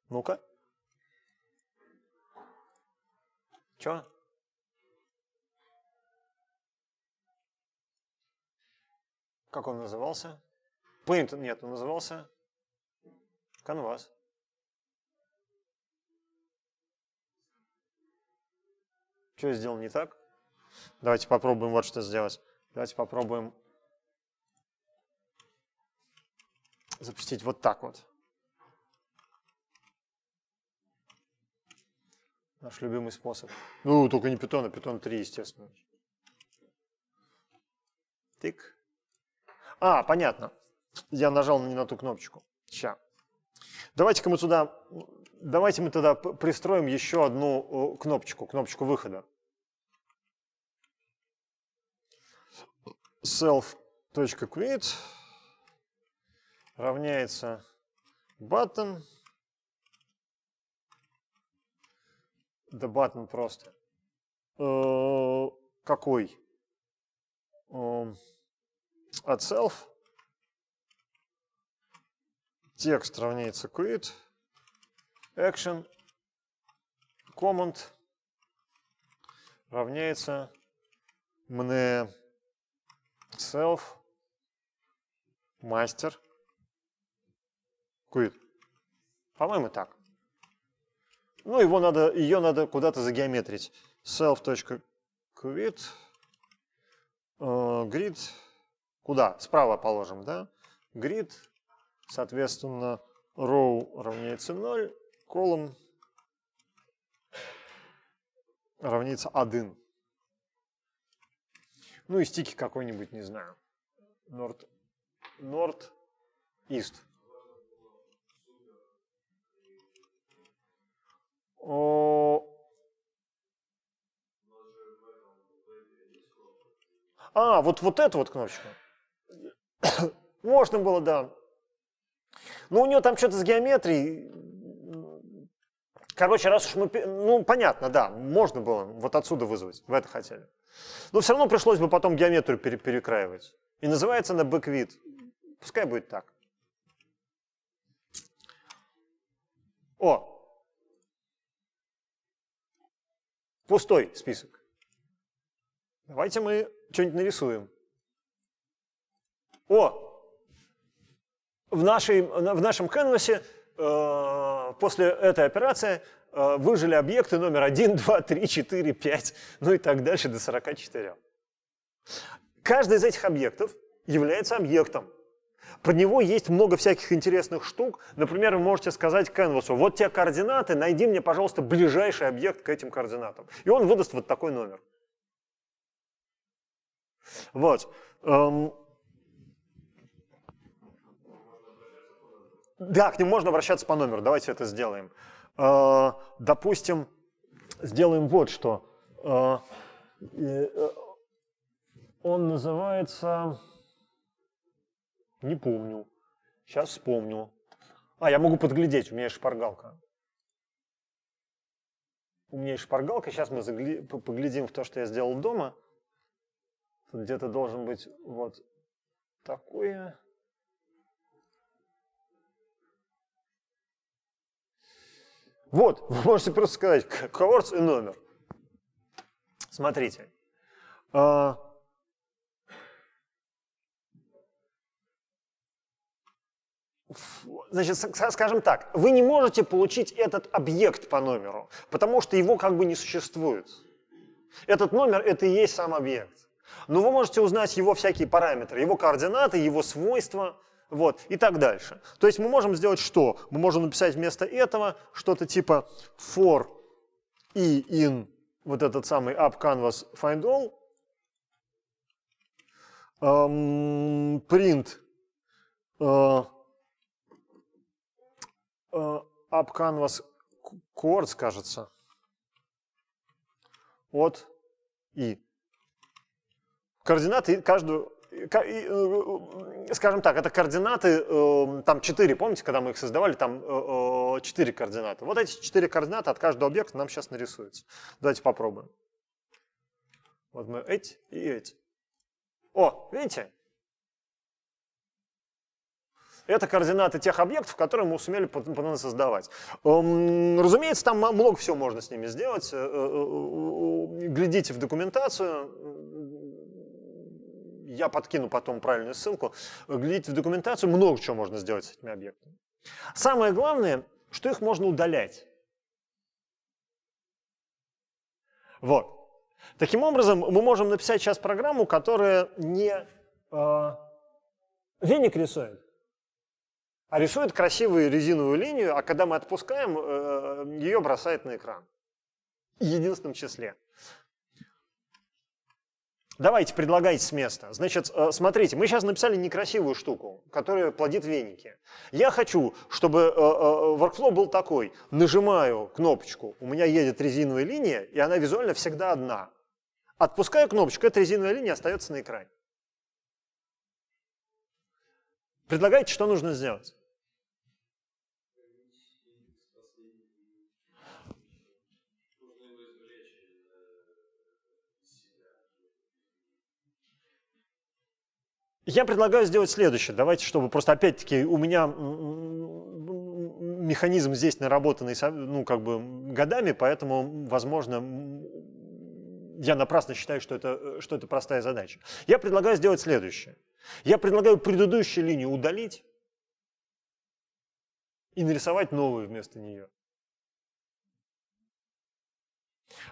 Ну-ка. Чё? Как он назывался? Paint, нет, он назывался Canvas. Что я сделал не так? Давайте попробуем вот что сделать. Давайте попробуем запустить вот так вот. Наш любимый способ. Ну, только не питон, а питон 3, естественно. Тык. А, понятно. Я нажал не на ту кнопочку. Сейчас. Давайте-ка мы сюда, давайте мы тогда пристроим еще одну кнопочку, кнопочку выхода. self.create равняется button. Да button просто. Э, какой? Э, от self. Текст равняется create. Action. Command равняется мне self master quit. По-моему, так. Ну, его надо, ее надо куда-то загеометрить. self.quit grid э, куда? Справа положим, да? Grid, соответственно, row равняется 0, column равняется 1. Ну и стики какой-нибудь, не знаю. Норд... Норд... Ист. О... А, вот, вот эту вот кнопочку. Можно было, да. Но ну, у нее там что-то с геометрией. Короче, раз уж мы... Ну, понятно, да, можно было вот отсюда вызвать. в это хотели. Но все равно пришлось бы потом геометрию пере перекраивать. И называется она бэквид. Пускай будет так. О! Пустой список. Давайте мы что-нибудь нарисуем. О! В, нашей, в нашем канвасе э, после этой операции Э, выжили объекты номер 1, 2, 3, 4, 5, ну и так дальше до 44. Каждый из этих объектов является объектом. Про него есть много всяких интересных штук. Например, вы можете сказать Canvas, вот те координаты, найди мне, пожалуйста, ближайший объект к этим координатам. И он выдаст вот такой номер. Вот. Эм. Да, к ним можно обращаться по номеру. Давайте это сделаем. А, допустим, сделаем вот что. А, э, он называется... Не помню. Сейчас вспомню. А, я могу подглядеть, у меня есть шпаргалка. У меня есть шпаргалка, сейчас мы загли... поглядим в то, что я сделал дома. Тут где-то должен быть вот такое. Вот, вы можете просто сказать когорт и номер. Смотрите. А, значит, скажем так, вы не можете получить этот объект по номеру, потому что его как бы не существует. Этот номер – это и есть сам объект. Но вы можете узнать его всякие параметры, его координаты, его свойства, вот, и так дальше. То есть мы можем сделать что? Мы можем написать вместо этого что-то типа for и in вот этот самый app canvas find all, эм, print э, э, app canvas chords, кажется, от и. Координаты каждую Э, э, скажем так, это координаты, э, там четыре, помните, когда мы их создавали, там четыре координаты. Вот эти четыре координаты от каждого объекта нам сейчас нарисуются. Давайте попробуем. Вот мы эти и эти. О, видите? Это координаты тех объектов, которые мы сумели создавать. Эм, разумеется, там много всего можно с ними сделать. Глядите в документацию, я подкину потом правильную ссылку, глядите в документацию, много чего можно сделать с этими объектами. Самое главное, что их можно удалять. Вот. Таким образом, мы можем написать сейчас программу, которая не э, веник рисует, а рисует красивую резиновую линию, а когда мы отпускаем, э, ее бросает на экран. В единственном числе. Давайте, предлагайте с места. Значит, э, смотрите, мы сейчас написали некрасивую штуку, которая плодит веники. Я хочу, чтобы э, э, workflow был такой. Нажимаю кнопочку, у меня едет резиновая линия, и она визуально всегда одна. Отпускаю кнопочку, эта резиновая линия остается на экране. Предлагайте, что нужно сделать. Я предлагаю сделать следующее. Давайте, чтобы просто опять-таки у меня механизм здесь наработанный, ну, как бы годами, поэтому, возможно, я напрасно считаю, что это, э, что это простая задача. Я предлагаю сделать следующее. Я предлагаю предыдущую линию удалить и нарисовать новую вместо нее.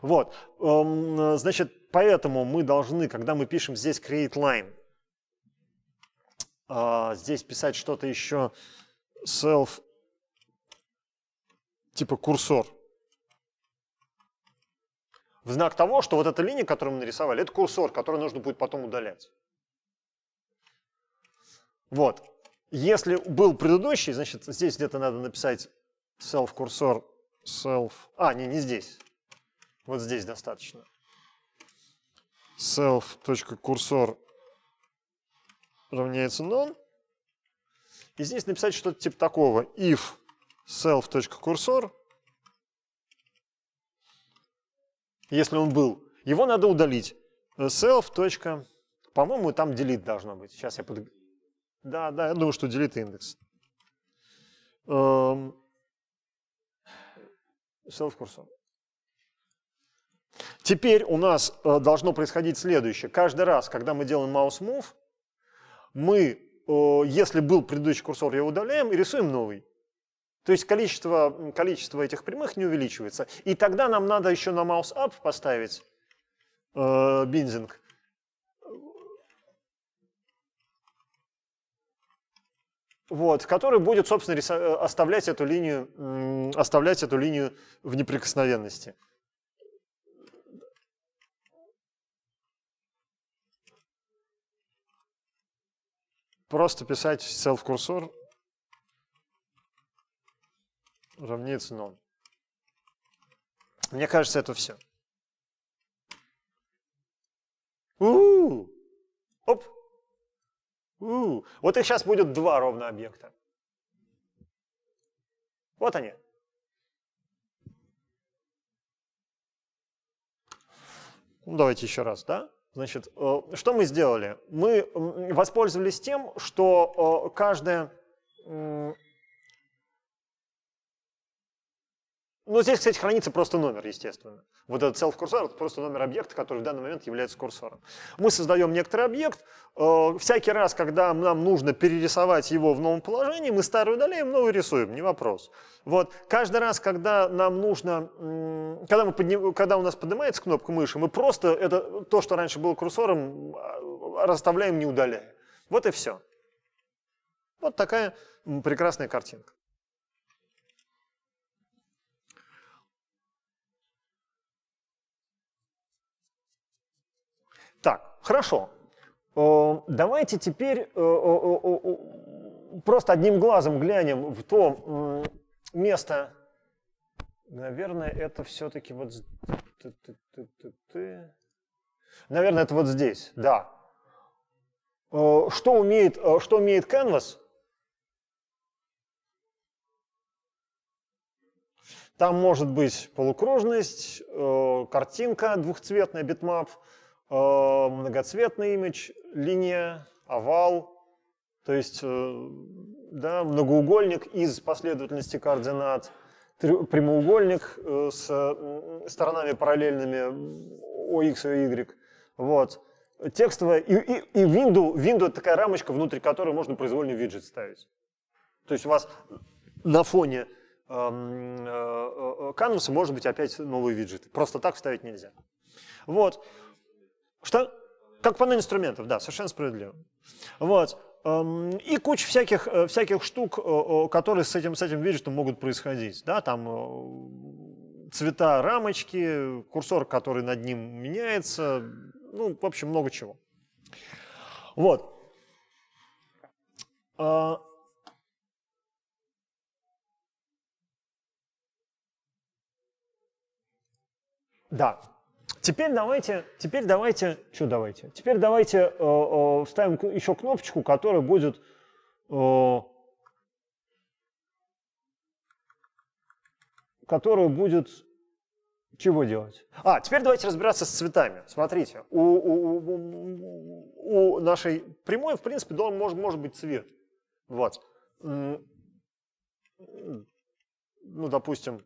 Вот, эм, значит, поэтому мы должны, когда мы пишем здесь create line, а, здесь писать что-то еще self, типа курсор. В знак того, что вот эта линия, которую мы нарисовали, это курсор, который нужно будет потом удалять. Вот. Если был предыдущий, значит, здесь где-то надо написать self-курсор, self... А, не, не здесь. Вот здесь достаточно. self.курсор равняется none. И здесь написать что-то типа такого. if self.cursor, если он был, его надо удалить. Э, self. По-моему, там delete должно быть. Сейчас я под... Да, да, я думаю, что delete индекс. Эм, self курсор Теперь у нас э, должно происходить следующее. Каждый раз, когда мы делаем mouse move, мы, э, если был предыдущий курсор, его удаляем и рисуем новый. То есть количество, количество этих прямых не увеличивается. И тогда нам надо еще на mouse up поставить э, биндинг. Вот, который будет, собственно, э, оставлять эту линию, оставлять эту линию в неприкосновенности. просто писать self-курсор равнится null. Мне кажется, это все. У, -у, -у. Оп! У, У Вот их сейчас будет два ровно объекта. Вот они. Ну, давайте еще раз, да? Значит, э, что мы сделали? Мы воспользовались тем, что э, каждая Но ну, здесь, кстати, хранится просто номер, естественно. Вот этот self-курсор – это просто номер объекта, который в данный момент является курсором. Мы создаем некоторый объект. Э, всякий раз, когда нам нужно перерисовать его в новом положении, мы старую удаляем, новый рисуем, не вопрос. Вот. Каждый раз, когда нам нужно, когда, мы подним, когда у нас поднимается кнопка мыши, мы просто это, то, что раньше было курсором, а, расставляем, не удаляя. Вот и все. Вот такая прекрасная картинка. Так, хорошо. Э, давайте теперь э, э, просто одним глазом глянем в то место. Наверное, это все-таки вот... Наверное, это вот здесь, да. Что умеет, что умеет Canvas? Там может быть полукружность, картинка двухцветная, битмап, Э, многоцветный имидж, линия, овал, то есть э, да, многоугольник из последовательности координат, прямоугольник э, с сторонами параллельными OX и OY. Вот. Текстовая и, и, и window, window это такая рамочка, внутри которой можно произвольный виджет ставить. То есть у вас на фоне эм, канваса может быть опять новые виджеты. Просто так вставить нельзя. Вот. Что? Как панель инструментов, да, совершенно справедливо. Вот. Эм, и куча всяких, э, всяких штук, которые с этим, с этим виджетом могут происходить. Да, там э, цвета рамочки, курсор, который над ним меняется, ну, в общем, много чего. Вот. Э, да, Теперь давайте, теперь давайте, что давайте? Теперь давайте э, э, вставим еще кнопочку, которая будет э, которая будет чего делать? А, теперь давайте разбираться с цветами. Смотрите, у, у, у, у нашей прямой, в принципе, должен, может, может быть цвет. Вот. Ну, допустим,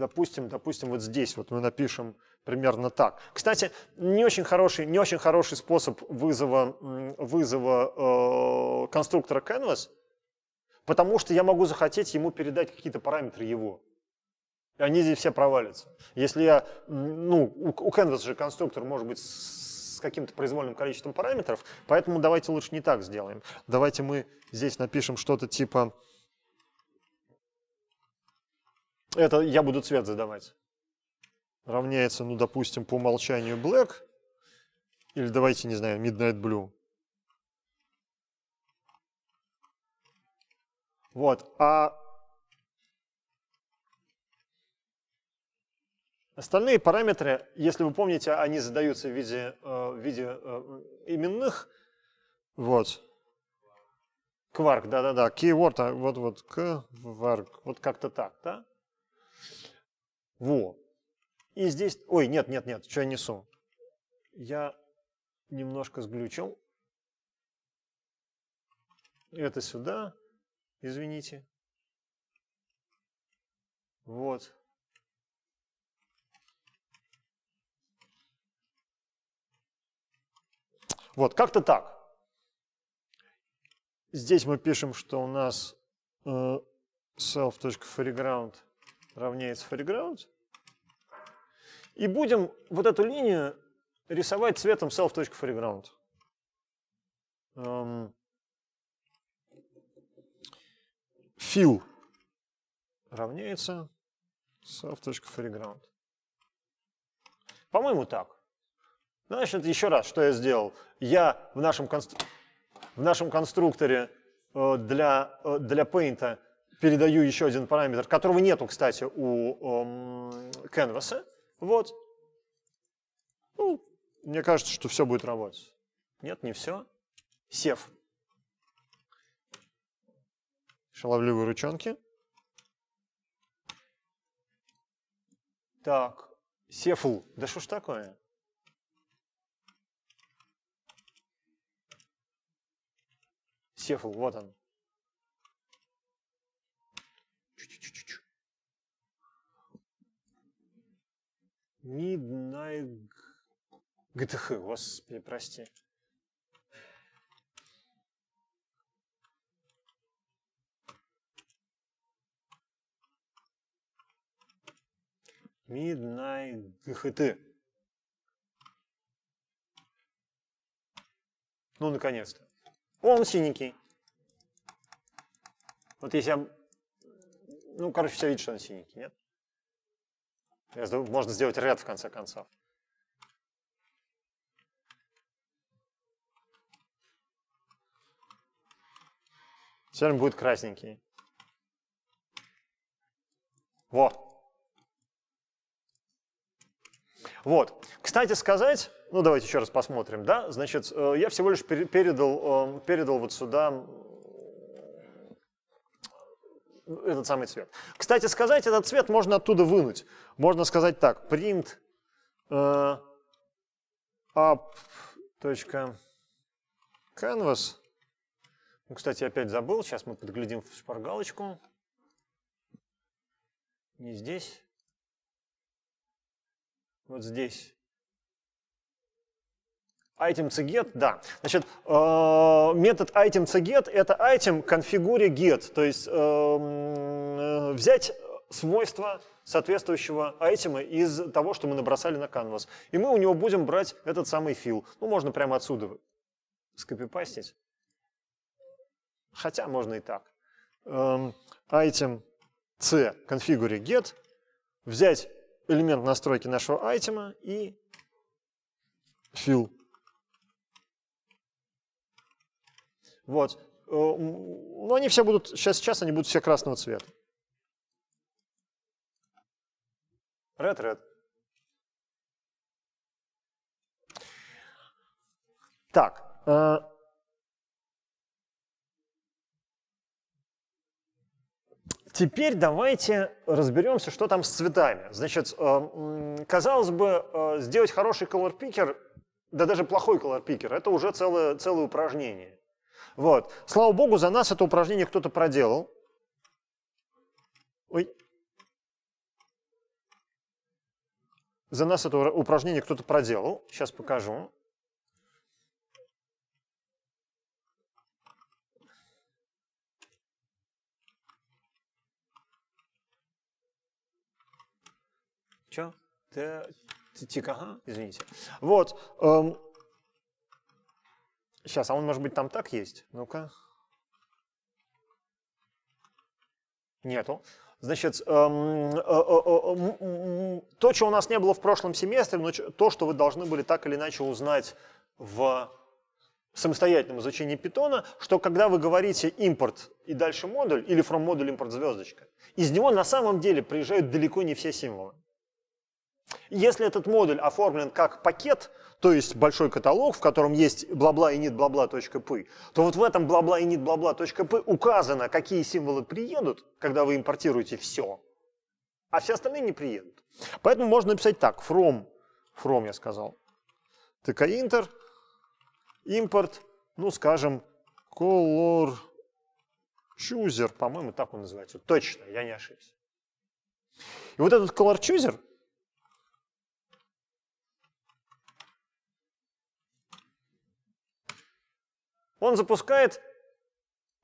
допустим, допустим, вот здесь вот мы напишем примерно так. Кстати, не очень хороший, не очень хороший способ вызова, вызова э, конструктора canvas, потому что я могу захотеть ему передать какие-то параметры его. И они здесь все провалятся. Если я, ну, у canvas же конструктор может быть с каким-то произвольным количеством параметров, поэтому давайте лучше не так сделаем. Давайте мы здесь напишем что-то типа это я буду цвет задавать. Равняется, ну, допустим, по умолчанию black. Или давайте, не знаю, midnight blue. Вот. А Остальные параметры, если вы помните, они задаются в виде, э, в виде э, именных. Вот. Кварк, да-да-да. Keyword, вот-вот, а, кварк. Вот как-то так, да? Во. И здесь... Ой, нет, нет, нет, что я несу? Я немножко сглючил. Это сюда, извините. Вот. Вот, как-то так. Здесь мы пишем, что у нас э, self.foreground – равняется foreground. И будем вот эту линию рисовать цветом self.foreground. Um, эм, fill равняется self.foreground. По-моему, так. Значит, еще раз, что я сделал. Я в нашем, конструк... в нашем конструкторе э, для, э, для Paint передаю еще один параметр, которого нету, кстати, у эм, Canvas. Вот. Ну, мне кажется, что все будет работать. Нет, не все. Сев. Шаловливые ручонки. Так, сефл. Да что ж такое? Сефл, вот он. Midnight GTH, господи, прости. Midnight GHT. Ну, наконец-то. Он синенький. Вот если я... Ну, короче, все видит, что он синенький, нет? Можно сделать ряд в конце концов. Все равно будет красненький. Во. Вот. Кстати сказать, ну давайте еще раз посмотрим, да, значит, э, я всего лишь передал, э, передал вот сюда этот самый цвет. Кстати сказать, этот цвет можно оттуда вынуть. Можно сказать так, print э, up.canvas. Ну, кстати, опять забыл, сейчас мы подглядим в шпаргалочку. Не здесь. Вот здесь item.get, да. Значит, э, метод item.get — это item конфигуре get, то есть эм, э, взять свойства соответствующего айтема из того, что мы набросали на canvas. И мы у него будем брать этот самый фил. Ну, можно прямо отсюда скопипастить. Хотя можно и так. Эм, item c конфигуре get, взять элемент настройки нашего айтема и fill Вот. Э, но они все будут, сейчас, сейчас они будут все красного цвета. Red, red. Так. Э, теперь давайте разберемся, что там с цветами. Значит, э, казалось бы, сделать хороший color picker, да даже плохой color picker, это уже целое, целое упражнение. Вот. Слава богу, за нас это упражнение кто-то проделал. Ой. За нас это упражнение кто-то проделал. Сейчас покажу. Че? Тика, извините. Вот. Эм, Сейчас, а он, может быть, там так есть? Ну-ка. Нету. Значит, эм, э, э, э, то, чего у нас не было в прошлом семестре, но то, что вы должны были так или иначе узнать в самостоятельном изучении питона, что когда вы говорите импорт и дальше модуль, или from модуль импорт звездочка, из него на самом деле приезжают далеко не все символы. Если этот модуль оформлен как пакет, то есть большой каталог, в котором есть бла-бла и нет бла-бла.py, то вот в этом бла-бла и нет бла-бла.py указано, какие символы приедут, когда вы импортируете все, а все остальные не приедут. Поэтому можно написать так, from, from я сказал, tk а inter, import, ну скажем, color chooser, по-моему, так он называется, точно, я не ошибся. И вот этот color chooser Он запускает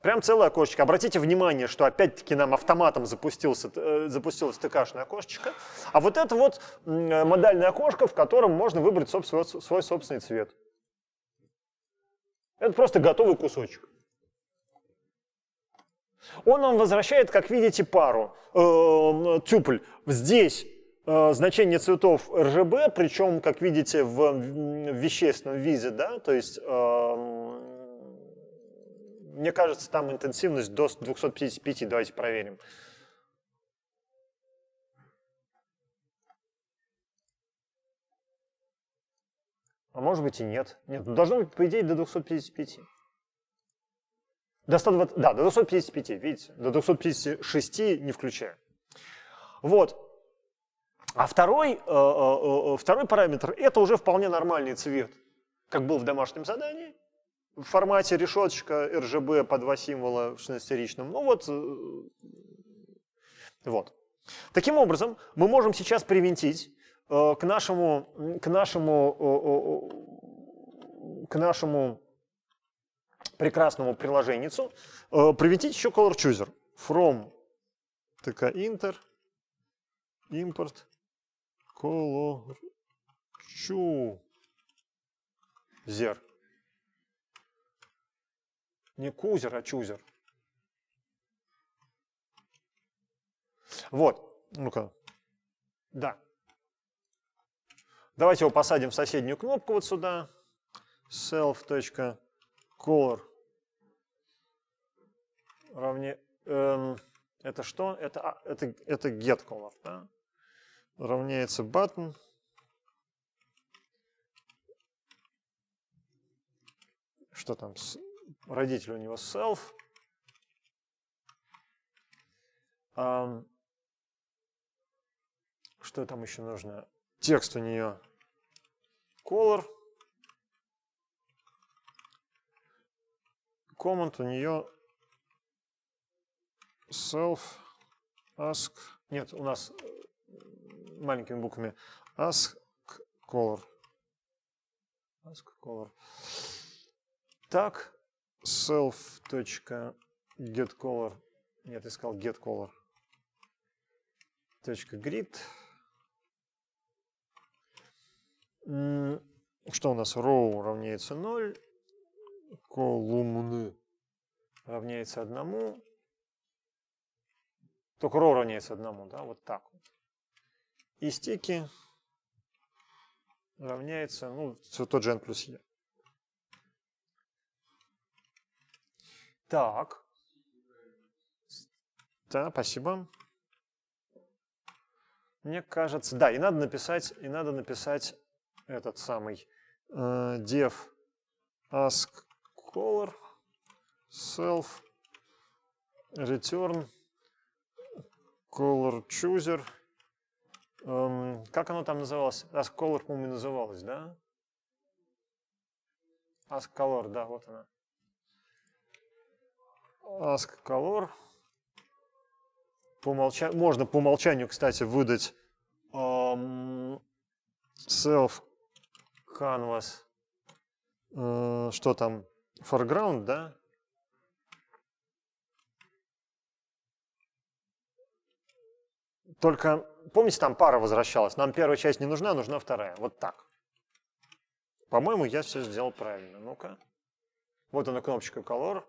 прям целое окошечко. Обратите внимание, что опять-таки нам автоматом запустился, э, запустилось ТКшное окошечко. А вот это вот э, модальное окошко, в котором можно выбрать свой, свой собственный цвет. Это просто готовый кусочек. Он нам возвращает, как видите, пару, э, тюпль. Здесь э, значение цветов RGB, причем, как видите, в, вещественном виде, да, то есть э, мне кажется, там интенсивность до 255, давайте проверим. А может быть и нет. Нет, ну должно быть, по идее, до 255. До 120, да, до 255, видите, до 256 не включая. Вот. А второй, э, э, э, второй параметр – это уже вполне нормальный цвет, как был в домашнем задании – в формате решеточка RGB по два символа в 16-ричном. Ну вот, э, вот. Таким образом, мы можем сейчас привинтить э, к нашему, к нашему, э, к нашему прекрасному приложению э, привинтить еще color chooser from tk inter import color chooser. Не кузер, а чузер. Вот, ну-ка, да. Давайте его посадим в соседнюю кнопку вот сюда. self.color равне... Эм, это что? Это, а, это, это get color, да? Равняется button. Что там? родитель у него self. Что там еще нужно? Текст у нее color. Коммент у нее self ask. Нет, у нас э, маленькими буквами ask color. Ask color. Так, self.getColor, нет, искал getColor, .grid. Что у нас? row равняется 0, column равняется 1, только row равняется 1, да, вот так вот. И стики равняется, ну, все тот же n плюс e. Так. Да, спасибо. Мне кажется, да, и надо написать, и надо написать этот самый э, dev ask color self return color chooser. Эм, как оно там называлось? Ask color, по-моему, называлось, да? Ask color, да, вот она. Ask Color. По умолча... Можно по умолчанию, кстати, выдать um, self canvas. Uh, что там? Foreground, да? Только, помните, там пара возвращалась. Нам первая часть не нужна, нужна вторая. Вот так. По-моему, я все сделал правильно. Ну-ка. Вот она кнопочка Color.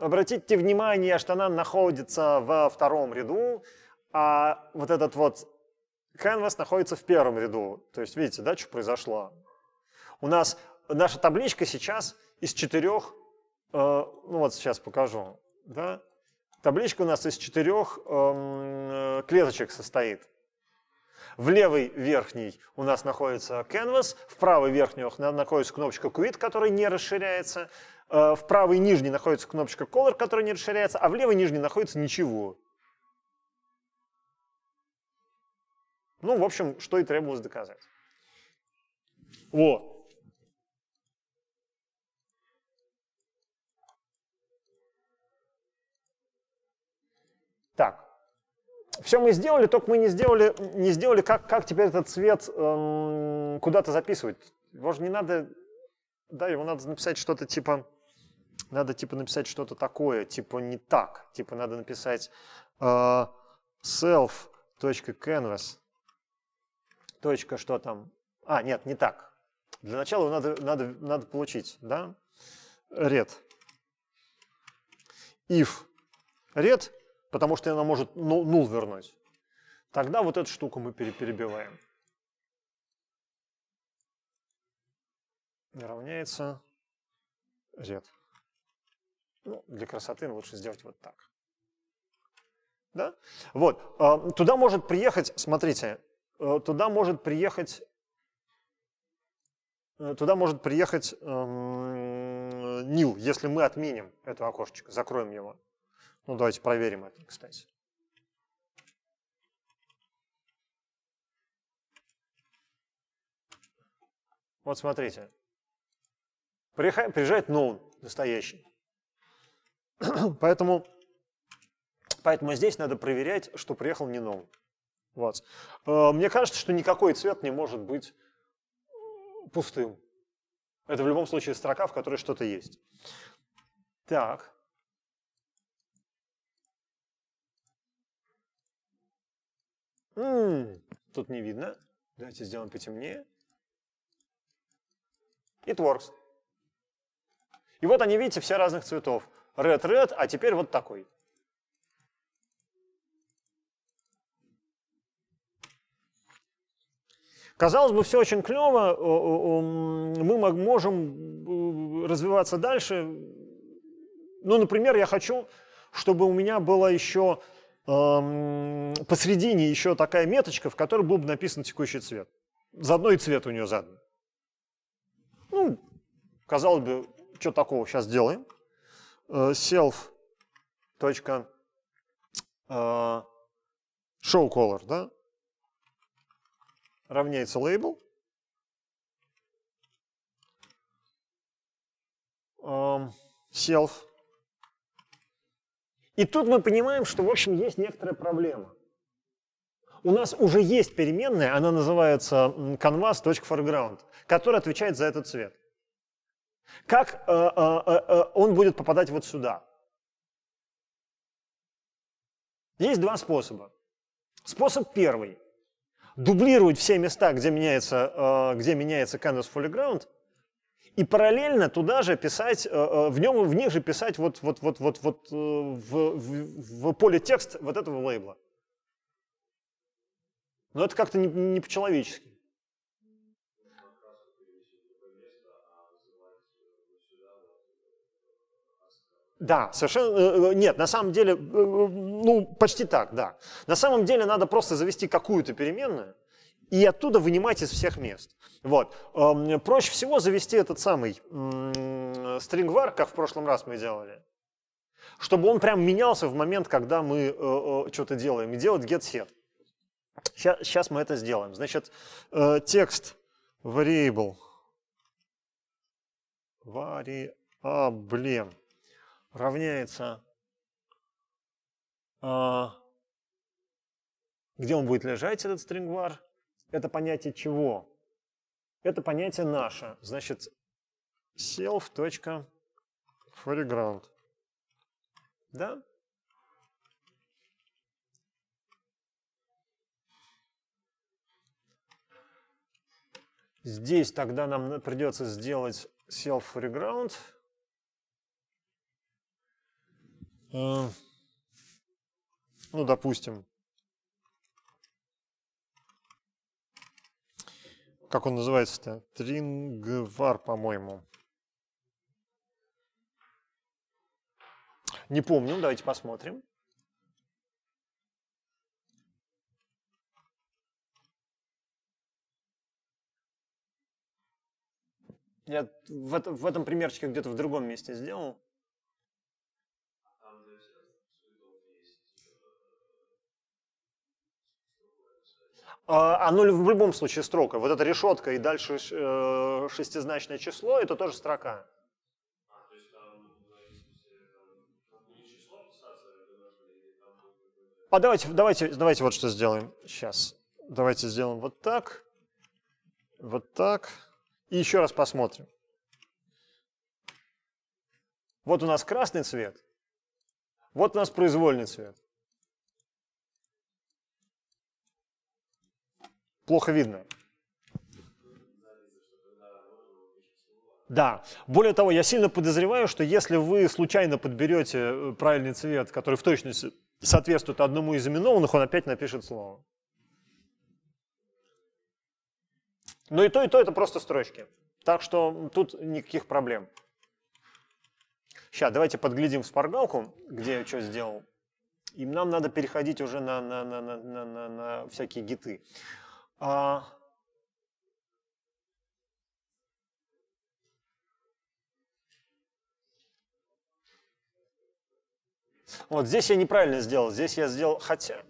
Обратите внимание, что она находится во втором ряду, а вот этот вот canvas находится в первом ряду. То есть видите, да, что произошло? У нас наша табличка сейчас из четырех, э, ну вот сейчас покажу, да, табличка у нас из четырех эм, э, клеточек состоит. В левой верхней у нас находится canvas, в правой верхней находится кнопочка quit, которая не расширяется, Э, в правой нижней находится кнопочка Color, которая не расширяется, а в левой нижней находится ничего. Ну, в общем, что и требовалось доказать. Вот. Так. Все мы сделали, только мы не сделали, не сделали как, как теперь этот цвет эм, куда-то записывать. Его же не надо... Да, его надо написать что-то типа надо типа написать что-то такое, типа не так, типа надо написать э, self.canvas. Точка что там? А, нет, не так. Для начала его надо, надо, надо получить, да? Red. If red, потому что она может ну, null вернуть. Тогда вот эту штуку мы перебиваем. Равняется red. Ну, для красоты ну, лучше сделать вот так. Да? Вот. А, туда может приехать, смотрите, э, туда может приехать, э, туда может приехать эм, Нил, если мы отменим это окошечко, закроем его. Ну, давайте проверим это, кстати. Вот смотрите. Приезжает ноун настоящий. поэтому, поэтому здесь надо проверять, что приехал не новый. Вот. Э, мне кажется, что никакой цвет не может быть пустым. Это в любом случае строка, в которой что-то есть. Так. М -м -м, тут не видно. Давайте сделаем потемнее. It works. И вот они, видите, все разных цветов red, red, а теперь вот такой. Казалось бы, все очень клево, мы можем э, развиваться дальше. Ну, например, я хочу, чтобы у меня была еще э, посредине еще такая меточка, в которой был бы написан текущий цвет. Заодно и цвет у нее задан. Ну, казалось бы, что такого, сейчас делаем. Э, self э, show color, да, равняется label. Эм, self. И тут мы понимаем, что, в общем, есть некоторая проблема. У нас уже есть переменная, она называется canvas.foreground, которая отвечает за этот цвет. Как э, э, э, э, он будет попадать вот сюда? Есть два способа. Способ первый. Дублировать все места, где меняется, э, где меняется canvas fully ground, и параллельно туда же писать, э, в нем и в них же писать вот, вот, вот, вот, вот в, в, в поле текст вот этого лейбла. Но это как-то не, не по-человечески. Да, совершенно, э, э, нет, на самом деле, э, ну, почти так, да. На самом деле надо просто завести какую-то переменную, и оттуда вынимать из всех мест. Вот. Эм, проще всего завести этот самый стрингвар, как в прошлом раз мы делали, чтобы он прям менялся в момент, когда мы что-то делаем, и делать get-set. Сейчас мы это сделаем. Значит, текст variable – вариабле равняется, а, где он будет лежать, этот string var это понятие чего? Это понятие наше. Значит, self.foreground. Да? Здесь тогда нам придется сделать self foreground. Э, ну, допустим, как он называется-то? Трингвар, по-моему. Не помню, давайте посмотрим. Я в, это, в этом примерчике где-то в другом месте сделал. А Оно а, а, ну, в любом случае строка. Вот эта решетка и дальше э, шестизначное число, это тоже строка. А, ну, а давайте, давайте, давайте вот что сделаем сейчас. Давайте сделаем вот так, вот так. И еще раз посмотрим. Вот у нас красный цвет, вот у нас произвольный цвет. Плохо видно. Да. Более того, я сильно подозреваю, что если вы случайно подберете э, правильный цвет, который в точности соответствует одному из именованных, он опять напишет слово. Но ну, и то, и то это просто строчки. Так что тут никаких проблем. Сейчас, давайте подглядим в спаргалку, где я что сделал. И нам надо переходить уже на, на, на, на, на, на, на всякие гиты. А... Вот здесь я неправильно сделал. Здесь я сделал хотя.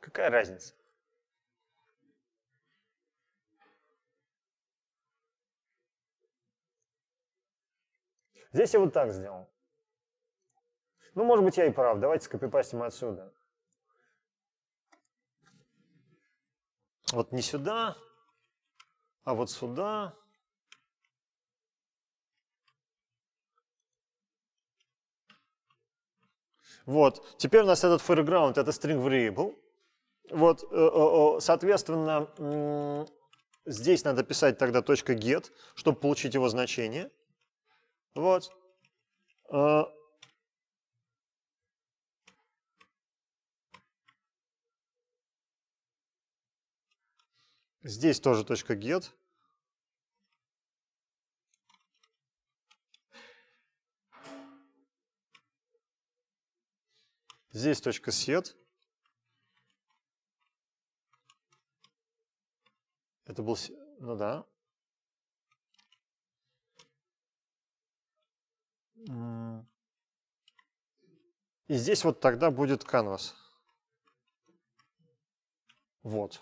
Какая разница? Здесь я вот так сделал. Ну, может быть, я и прав. Давайте скопипастим отсюда. Вот не сюда, а вот сюда. Вот. Теперь у нас этот foreground, это string variable. Вот, э, э, э, соответственно, здесь надо писать тогда .get, чтобы получить его значение. Вот. А, здесь тоже точка .get. Здесь точка .set. Это был... Ну да, И здесь вот тогда будет canvas. Вот.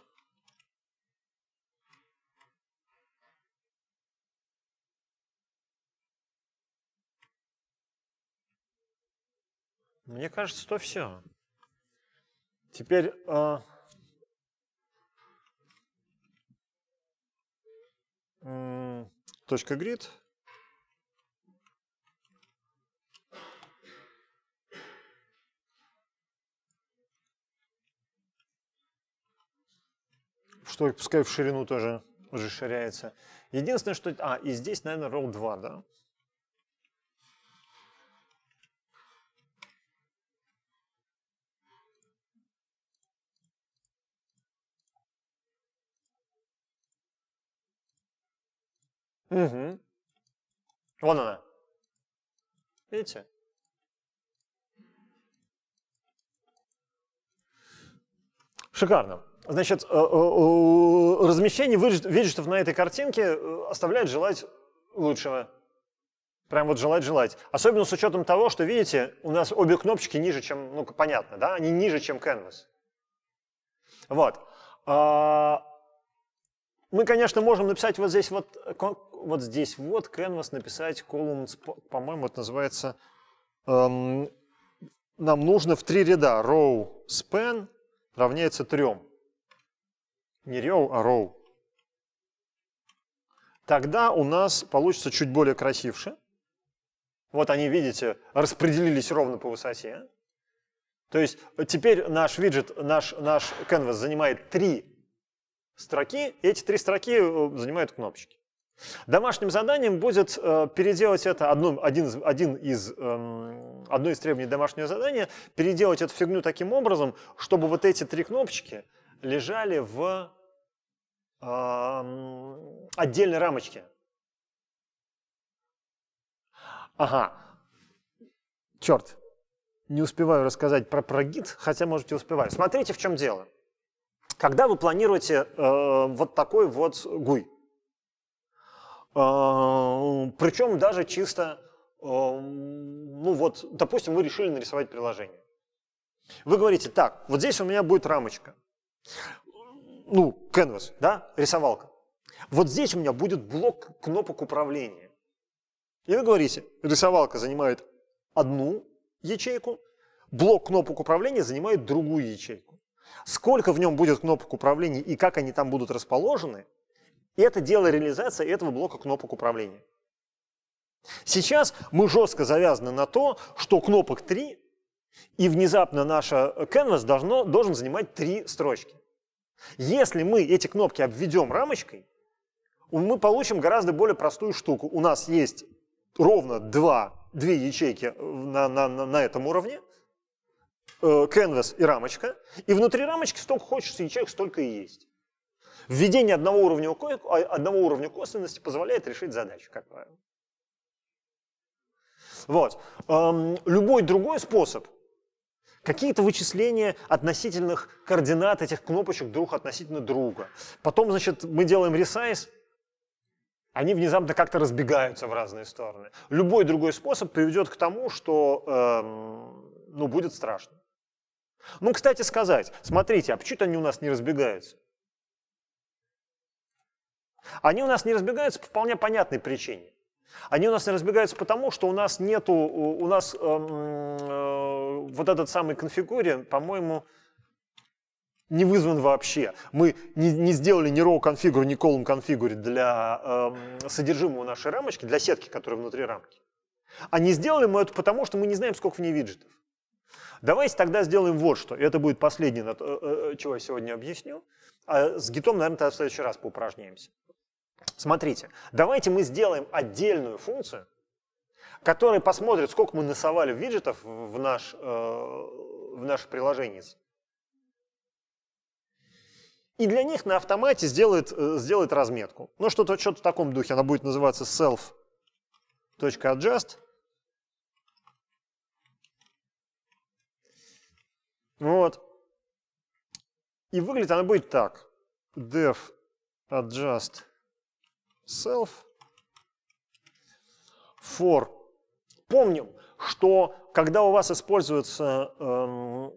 Мне кажется, что все. Теперь... Э, э, точка grid что пускай в ширину тоже уже ширяется. Единственное, что... А, и здесь, наверное, row 2, да? Угу. Вон она. Видите? Шикарно. Значит, э, э, размещение виджетов на этой картинке э, оставляет желать лучшего. Прям вот желать-желать. Особенно с учетом того, что, видите, у нас обе кнопочки ниже, чем, ну, понятно, да? Они ниже, чем Canvas. Вот. А, мы, конечно, можем написать вот здесь вот, вот здесь вот canvas, написать columns, по-моему, это называется, эм, нам нужно в три ряда row span равняется трем не row, а row. Тогда у нас получится чуть более красивше. Вот они, видите, распределились ровно по высоте. То есть теперь наш виджет, наш, наш canvas занимает три строки, и эти три строки э, занимают кнопочки. Домашним заданием будет э, переделать это, одно, один, один из, э, одно из требований домашнего задания, переделать эту фигню таким образом, чтобы вот эти три кнопочки – лежали в э, отдельной рамочке. Ага. Черт, не успеваю рассказать про прогид, хотя, можете, успевать. Смотрите, в чем дело. Когда вы планируете э, вот такой вот гуй, э, причем даже чисто, э, ну вот, допустим, вы решили нарисовать приложение. Вы говорите, так, вот здесь у меня будет рамочка ну, canvas, да, рисовалка. Вот здесь у меня будет блок кнопок управления. И вы говорите, рисовалка занимает одну ячейку, блок кнопок управления занимает другую ячейку. Сколько в нем будет кнопок управления и как они там будут расположены, это дело реализации этого блока кнопок управления. Сейчас мы жестко завязаны на то, что кнопок 3 и внезапно наша canvas должно, должен занимать три строчки. Если мы эти кнопки обведем рамочкой, мы получим гораздо более простую штуку. У нас есть ровно два, две ячейки э, на, на, на, на этом уровне, э, canvas и рамочка, и внутри рамочки столько хочется ячеек, столько и есть. Введение одного уровня, а, одного уровня косвенности позволяет решить задачу, как правило. Вот. Эм, любой другой способ какие-то вычисления относительных координат этих кнопочек друг относительно друга. Потом, значит, мы делаем ресайз, они внезапно как-то разбегаются в разные стороны. Любой другой способ приведет к тому, что эм, ну, будет страшно. Ну, кстати сказать, смотрите, а почему-то они у нас не разбегаются. Они у нас не разбегаются по вполне понятной причине. Они у нас не разбегаются потому, что у нас нету, у нас эм, э, вот этот самый конфигуре, по-моему, не вызван вообще. Мы не, не сделали ни row конфигур, ни column конфигур для э, содержимого нашей рамочки, для сетки, которая внутри рамки. А не сделали мы это потому, что мы не знаем, сколько в ней виджетов. Давайте тогда сделаем вот что. Это будет последнее, э, э, э, чего я сегодня объясню. А с гитом, наверное, тогда в следующий раз поупражняемся. Смотрите, давайте мы сделаем отдельную функцию, который посмотрит, сколько мы насовали виджетов в, наш, э, в наше приложение. И для них на автомате сделает, э, сделает разметку. Ну, что-то что в таком духе. Она будет называться self.adjust. Вот. И выглядит она будет так. def adjust self for Помним, что когда у вас используется, эм,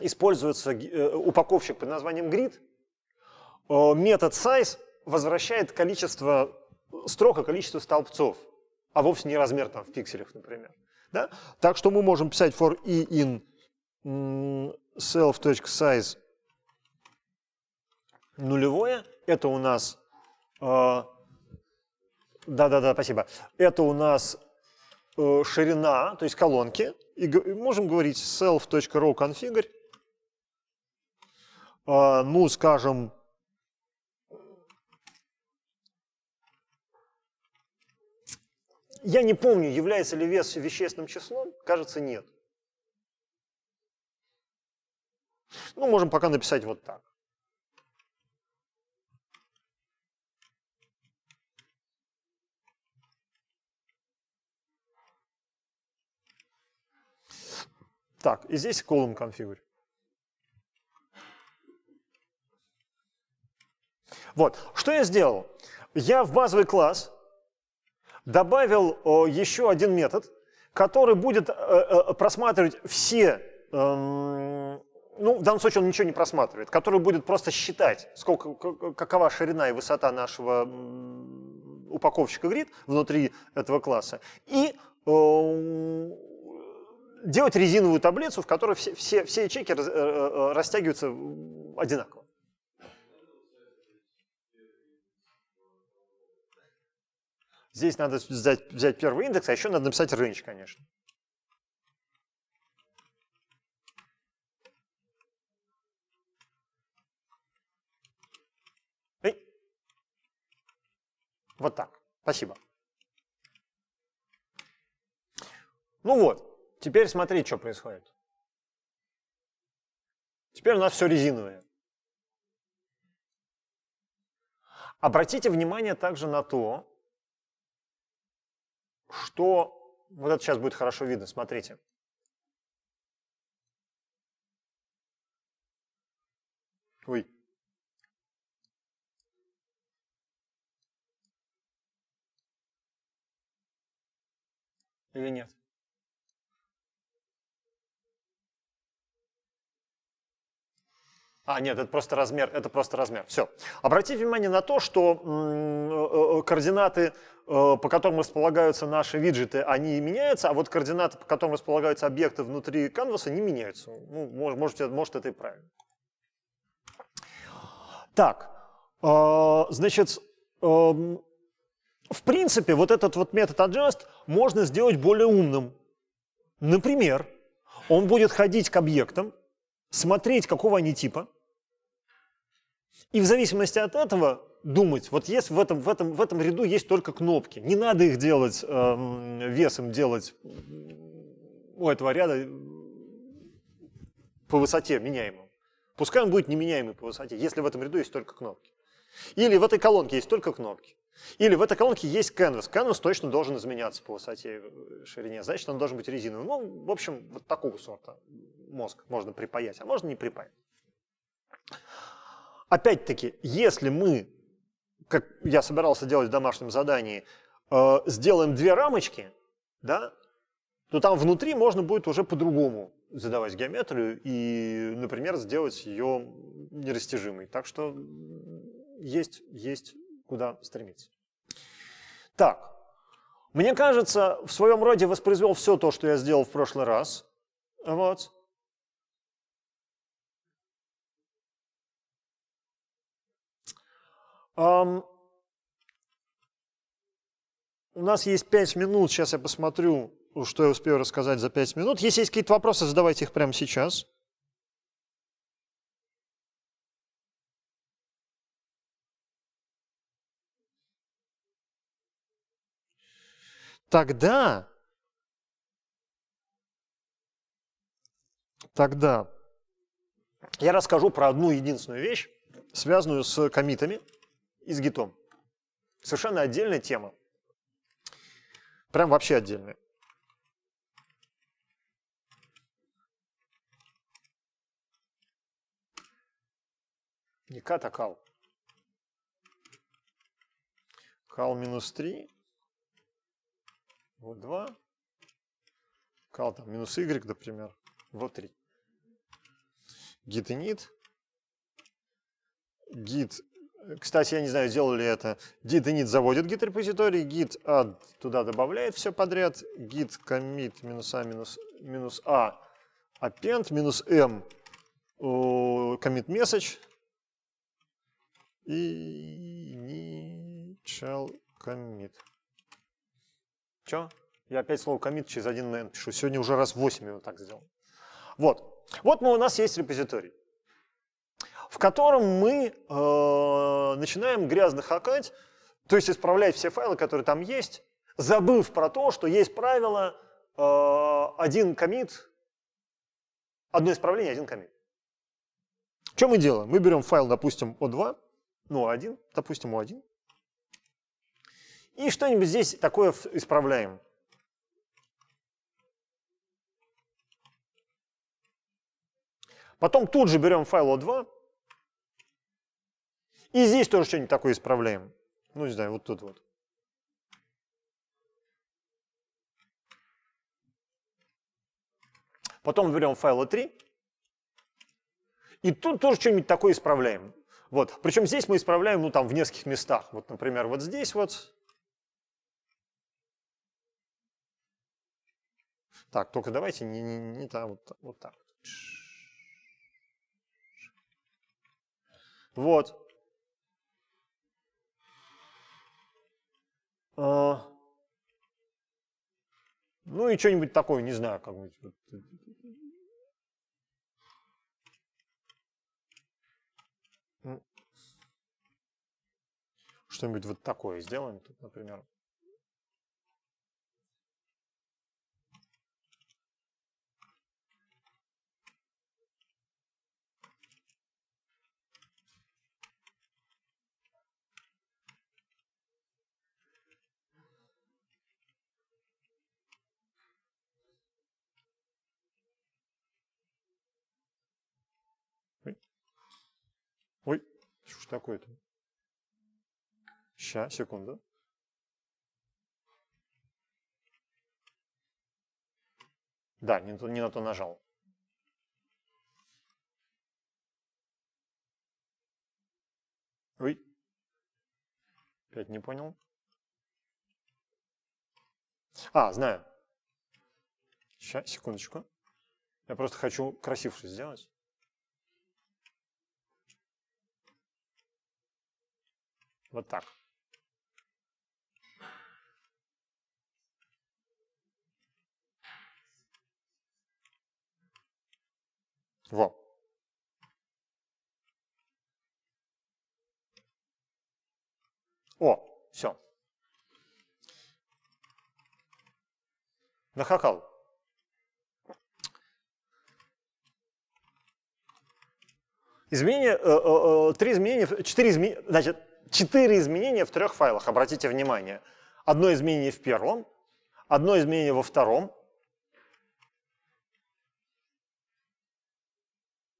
используется э, упаковщик под названием grid, э, метод size возвращает количество строк и количество столбцов, а вовсе не размер там в пикселях, например. Да? Так что мы можем писать for e in self.size нулевое. Это у нас... Э, да-да-да, э, спасибо. Это у нас Э, ширина, то есть колонки, и, можем говорить self.rowConfigure, э, а, ну, скажем, я не помню, является ли вес вещественным числом, кажется, нет. Ну, можем пока написать вот так. Так, и здесь column configure. Вот, что я сделал? Я в базовый класс добавил о, э, еще один метод, который будет э, э, просматривать все, э, ну, в данном случае он ничего не просматривает, который будет просто считать, сколько, какова ширина и высота нашего упаковщика grid внутри этого класса, и э, делать резиновую таблицу, в которой все, все, все ячейки э, э, э, растягиваются одинаково. Здесь надо взять, взять первый индекс, а еще надо написать range, конечно. Эй. Вот так. Спасибо. Ну вот. Теперь смотри, что происходит. Теперь у нас все резиновое. Обратите внимание также на то, что... Вот это сейчас будет хорошо видно, смотрите. Ой. Или нет? А, нет, это просто размер, это просто размер. Все. Обратите внимание на то, что э, э, координаты, э, по которым располагаются наши виджеты, они меняются, а вот координаты, по которым располагаются объекты внутри канваса, не меняются. Ну, может, может, это и правильно. Так, значит, эм, в принципе, вот этот вот метод adjust можно сделать более умным. Например, он будет ходить к объектам, смотреть, какого они типа, и в зависимости от этого думать, вот есть в этом, в этом, в этом ряду есть только кнопки. Не надо их делать, э, весом делать у этого ряда по высоте меняемым. Пускай он будет неменяемый по высоте, если в этом ряду есть только кнопки. Или в этой колонке есть только кнопки. Или в этой колонке есть canvas. Canvas точно должен изменяться по высоте и э, ширине, значит, он должен быть резиновым. Ну, в общем, вот такого сорта мозг можно припаять, а можно не припаять. Опять-таки, если мы, как я собирался делать в домашнем задании, э, сделаем две рамочки, да, то там внутри можно будет уже по-другому задавать геометрию и, например, сделать ее нерастяжимой. Так что есть, есть куда стремиться. Так, мне кажется, в своем роде воспроизвел все то, что я сделал в прошлый раз. Вот. У нас есть 5 минут, сейчас я посмотрю, что я успею рассказать за 5 минут. Если есть какие-то вопросы, задавайте их прямо сейчас. Тогда, тогда я расскажу про одну единственную вещь, связанную с комитами – и с гитом. Совершенно отдельная тема. Прям вообще отдельная. Не кат, а кал. Кал минус 3. Вот 2. Кал там минус y, например. Вот 3. Git init. Git кстати, я не знаю, сделали это. Git init заводит git репозиторий, git add а туда добавляет все подряд, git commit минус a а минус, минус a а append минус m commit message и initial commit. Че? Я опять слово commit через один n пишу. Сегодня уже раз 8 его так сделал. Вот. Вот мы, у нас есть репозиторий в котором мы э, начинаем грязно хакать, то есть исправлять все файлы, которые там есть, забыв про то, что есть правило э, один комит, одно исправление, один комит. Что мы делаем? Мы берем файл, допустим, O2, ну, O1, допустим, O1, и что-нибудь здесь такое исправляем. Потом тут же берем файл O2, и здесь тоже что-нибудь такое исправляем. Ну, не знаю, вот тут вот. Потом берем файлы 3. И тут тоже что-нибудь такое исправляем. Вот. Причем здесь мы исправляем, ну, там, в нескольких местах. Вот, например, вот здесь вот. Так, только давайте не, не, не там, вот, вот так. Вот. Ну и что-нибудь такое, не знаю, как бы. Что-нибудь вот такое сделаем тут, например. Что такое-то? Сейчас, секунду. Да, не, не на то нажал. Ой. Опять не понял. А, знаю. Сейчас, секундочку. Я просто хочу красивше сделать. Вот так. Во. О, все. Нахакал. Изменения, э, э, э, три изменения, четыре изменения, значит, четыре изменения в трех файлах, обратите внимание. Одно изменение в первом, одно изменение во втором,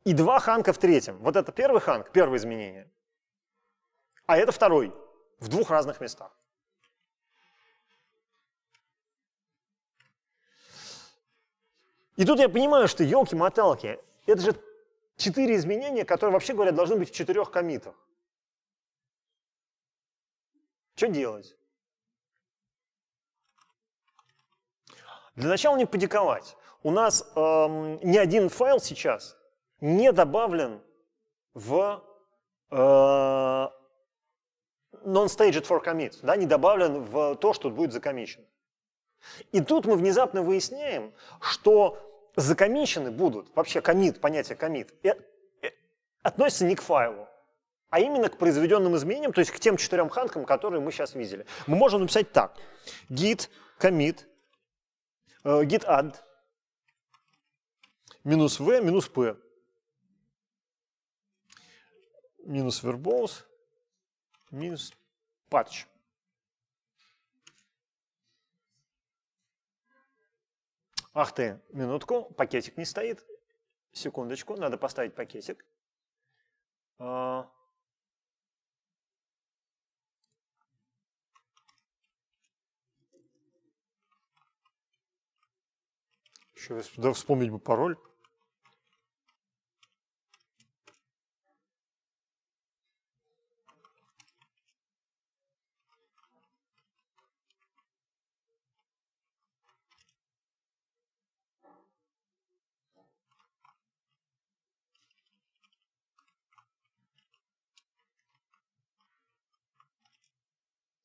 и два ханка в третьем. Вот это первый ханк, первое изменение, а это второй, в двух разных местах. И тут я понимаю, что елки-моталки, это же четыре изменения, которые, вообще говоря, должны быть в четырех комитах. Что делать? Для начала не подиковать. У нас эм, ни один файл сейчас не добавлен в э, non-staged for commit, да, не добавлен в то, что будет закоммичено. И тут мы внезапно выясняем, что закоммичены будут, вообще комит, понятие комит, э, э, относится не к файлу, а именно к произведенным изменениям, то есть к тем четырем ханкам, которые мы сейчас видели. Мы можем написать так. git commit э, git add минус v минус p минус verbose минус patch. Ах ты, минутку, пакетик не стоит. Секундочку, надо поставить пакетик. Uh... Еще да, вспомнить бы пароль.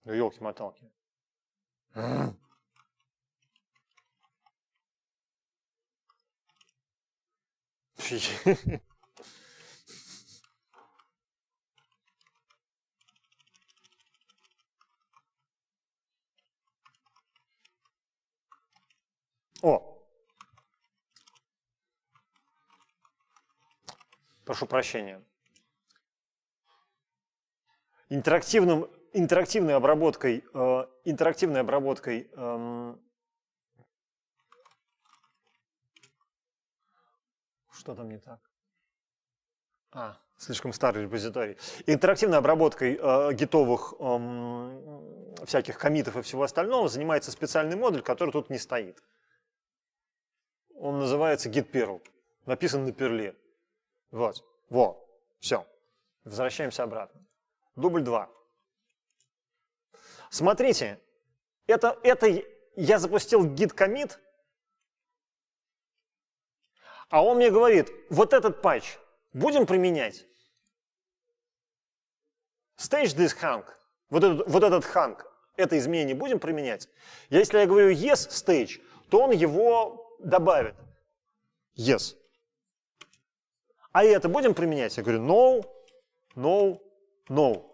Ну, елки-моталки. О! Прошу прощения. Интерактивным, интерактивной обработкой, э, интерактивной обработкой э, Что там не так? А, слишком старый репозиторий. Интерактивной обработкой э, гитовых э, всяких комитов и всего остального занимается специальный модуль, который тут не стоит. Он называется Git Perl. Написан на перле. Вот. Во. Все. Возвращаемся обратно. Дубль 2. Смотрите, это, это я запустил git commit, а он мне говорит, вот этот патч будем применять? Stage this hunk. вот этот, вот этот hunk, это изменение будем применять? Если я говорю yes stage, то он его добавит. Yes. А это будем применять? Я говорю no, no, no.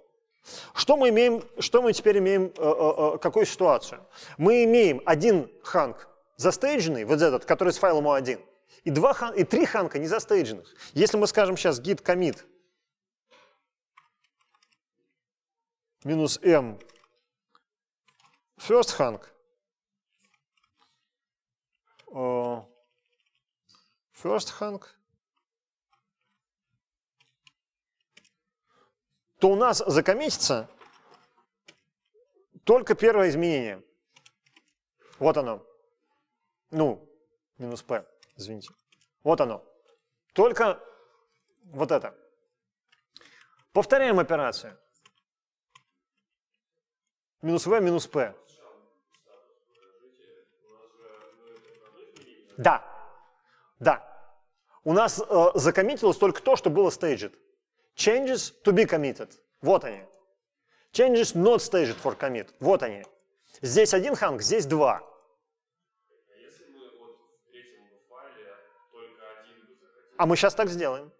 Что мы имеем, что мы теперь имеем, э, э, э какую ситуацию? Мы имеем один ханг застейдженный, вот этот, который с файлом 1 и, два хан, и три ханка не застейдженных. Если мы скажем сейчас git commit минус m first hunk, э, first hunk, то у нас закоммитится только первое изменение. Вот оно. Ну, минус p. Извините. Вот оно. Только вот это. Повторяем операцию. Минус В минус П. Да. Да. У нас э, закоммитилось только то, что было staged. Changes to be committed. Вот они. Changes not staged for commit. Вот они. Здесь один ханг, здесь два. А мы сейчас так сделаем.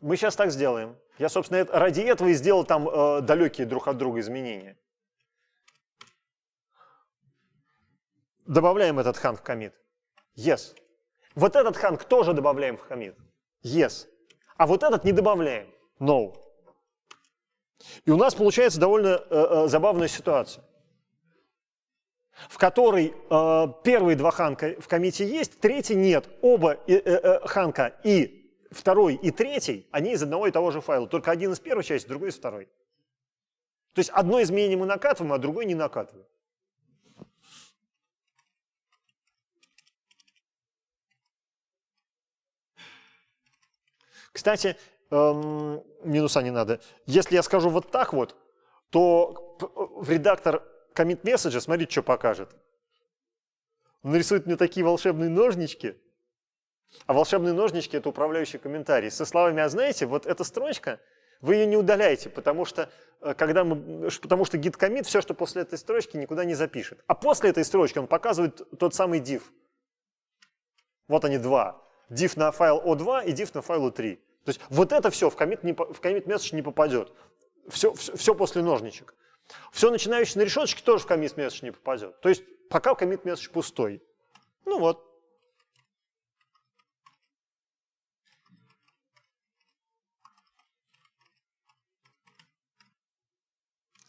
Мы сейчас так сделаем. Я, собственно, ради этого и сделал там э, далекие друг от друга изменения. Добавляем этот ханг в комит. Yes. Вот этот ханг тоже добавляем в комит. Yes. А вот этот не добавляем. No. И у нас получается довольно э, э, забавная ситуация в которой э, первые два ханка в комите есть, третий нет. Оба э, э, э, ханка и второй и третий, они из одного и того же файла. Только один из первой части, другой из второй. То есть одно изменение мы накатываем, а другое не накатываем. Кстати, эм, минуса не надо. Если я скажу вот так вот, то э, в редактор commit message, смотрите, что покажет. Он нарисует мне такие волшебные ножнички. А волшебные ножнички — это управляющий комментарий. Со словами, а знаете, вот эта строчка, вы ее не удаляете, потому что, э, когда мы, э, потому что git commit все, что после этой строчки, никуда не запишет. А после этой строчки он показывает тот самый div. Вот они два. Div на файл O2 и div на файл O3. То есть вот это все в commit, не, в commit message не попадет. Все, все, все после ножничек. Все начинающее на решеточке тоже в commit message не попадет. То есть пока commit message пустой. Ну вот.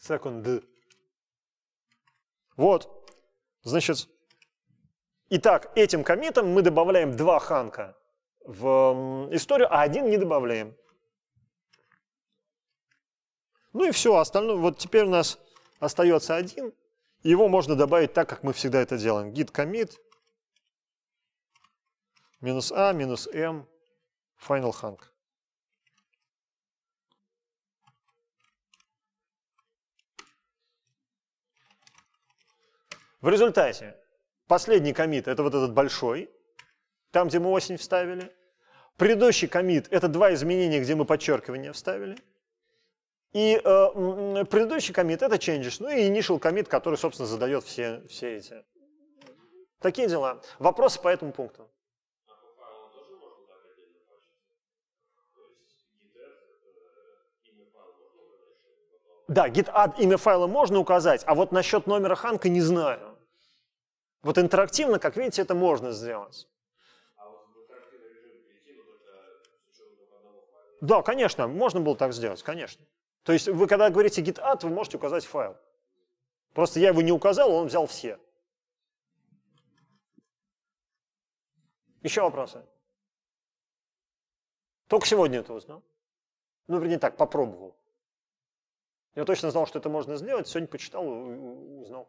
Second. Вот. Значит, итак, этим комитом мы добавляем два ханка в историю, а один не добавляем. Ну и все, остальное, вот теперь у нас остается один, его можно добавить так, как мы всегда это делаем. Git commit, минус a, а, минус m, final hunk. В результате последний комит это вот этот большой, там, где мы осень вставили. Предыдущий комит это два изменения, где мы подчеркивание вставили. И э, предыдущий комит это changes, ну и initial commit, который, собственно, задает все, все эти. Такие дела. Вопросы по этому пункту? Да, git add имя файла можно указать, а вот насчет номера ханка не знаю. Вот интерактивно, как видите, это можно сделать. Да, конечно, можно было так сделать, конечно. То есть вы когда говорите git add, вы можете указать файл. Просто я его не указал, он взял все. Еще вопросы? Только сегодня это узнал. Ну, вернее так, попробовал. Я точно знал, что это можно сделать, сегодня почитал, узнал.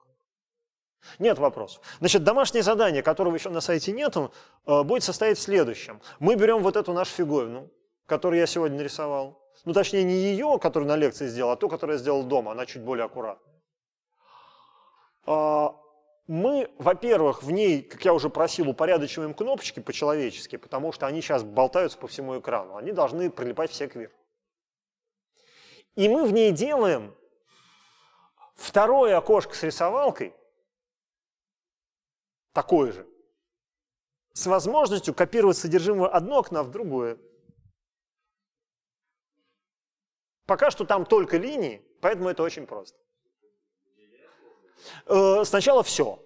Нет вопросов. Значит, домашнее задание, которого еще на сайте нету, э, будет состоять в следующем. Мы берем вот эту нашу фиговину, которую я сегодня нарисовал, ну, точнее, не ее, которую на лекции сделал, а ту, которую я сделал дома. Она чуть более аккуратна. А, мы, во-первых, в ней, как я уже просил, упорядочиваем кнопочки по-человечески, потому что они сейчас болтаются по всему экрану. Они должны прилипать все к кверху. И мы в ней делаем второе окошко с рисовалкой, такое же, с возможностью копировать содержимое одно окна в другое. Пока что там только линии, поэтому это очень просто. Э, сначала все.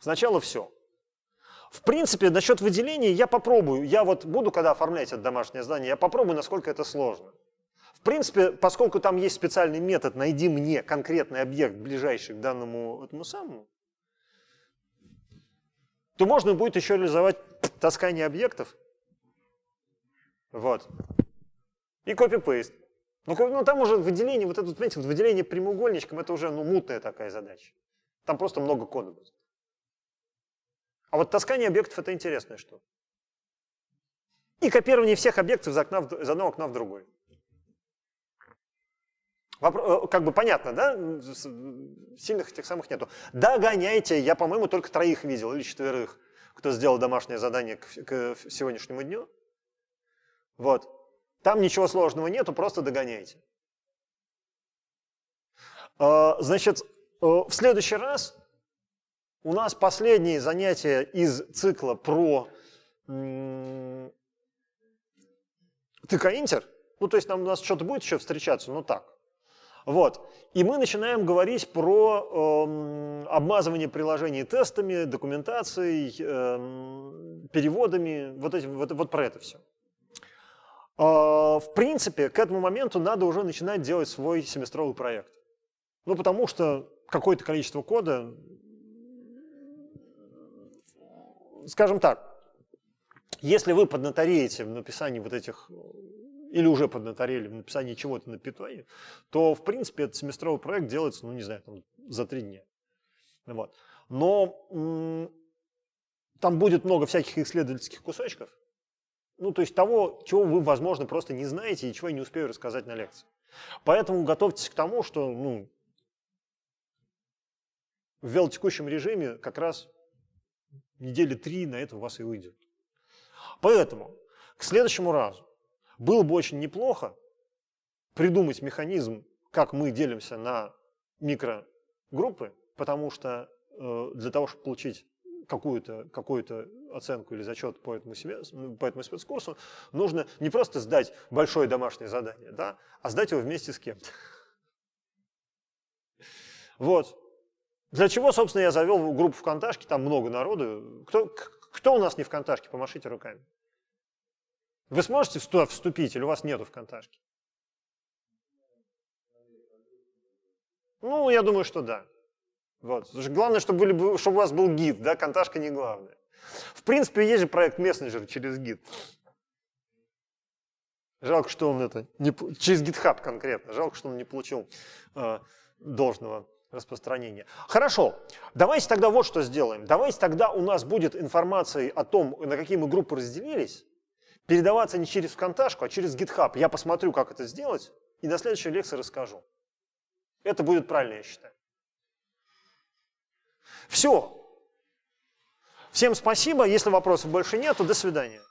Сначала все. В принципе, насчет выделения я попробую. Я вот буду, когда оформлять это домашнее задание, я попробую, насколько это сложно. В принципе, поскольку там есть специальный метод «найди мне конкретный объект, ближайший к данному этому самому», то можно будет еще реализовать таскание объектов. Вот. И копипейст. Ну, ну там уже выделение, вот это, понимаете, вот выделение прямоугольничком, это уже ну, мутная такая задача. Там просто много кода будет. А вот таскание объектов это интересное что. И копирование всех объектов из, окна в, из одного окна в другой. Вопро э, как бы понятно, да? Сильных этих самых нету. Догоняйте, я, по-моему, только троих видел или четверых, кто сделал домашнее задание к, к сегодняшнему дню. Вот. Там ничего сложного нету, просто догоняйте. А, значит, э, в следующий раз у нас последнее занятие из цикла про ТК-интер. Ну, то есть там у нас что-то будет еще встречаться, ну так. Вот. И мы начинаем говорить про э, обмазывание приложений тестами, документацией, э, переводами, вот, этим, вот, вот про это все. А, в принципе, к этому моменту надо уже начинать делать свой семестровый проект. Ну, потому что какое-то количество кода, скажем так, если вы поднатореете в написании вот этих, или уже поднаторели в написании чего-то на питоне, то, в принципе, этот семестровый проект делается, ну, не знаю, там, за три дня. Вот. Но там будет много всяких исследовательских кусочков, ну, то есть того, чего вы, возможно, просто не знаете и чего я не успею рассказать на лекции. Поэтому готовьтесь к тому, что ну, в вялотекущем режиме как раз недели три на это у вас и выйдет. Поэтому к следующему разу было бы очень неплохо придумать механизм, как мы делимся на микрогруппы, потому что э, для того, чтобы получить какую-то какую оценку или зачет по этому, себе по этому спецкурсу, нужно не просто сдать большое домашнее задание, да, а сдать его вместе с кем-то. Вот. Для чего, собственно, я завел группу ВКонтажки, там много народу. Кто, кто у нас не ВКонтажке? Помашите руками. Вы сможете вступить или у вас нету ВКонтажки? Ну, я думаю, что да. Вот. Главное, чтобы, были, чтобы у вас был гид, да, конташка не главное. В принципе, есть же проект мессенджер через гид. Жалко, что он это не, через GitHub конкретно. Жалко, что он не получил э, должного распространения. Хорошо, давайте тогда вот что сделаем. Давайте тогда у нас будет информация о том, на какие мы группы разделились, передаваться не через ВКонташку, а через GitHub. Я посмотрю, как это сделать, и на следующей лекции расскажу. Это будет правильно, я считаю. Все. Всем спасибо. Если вопросов больше нет, то до свидания.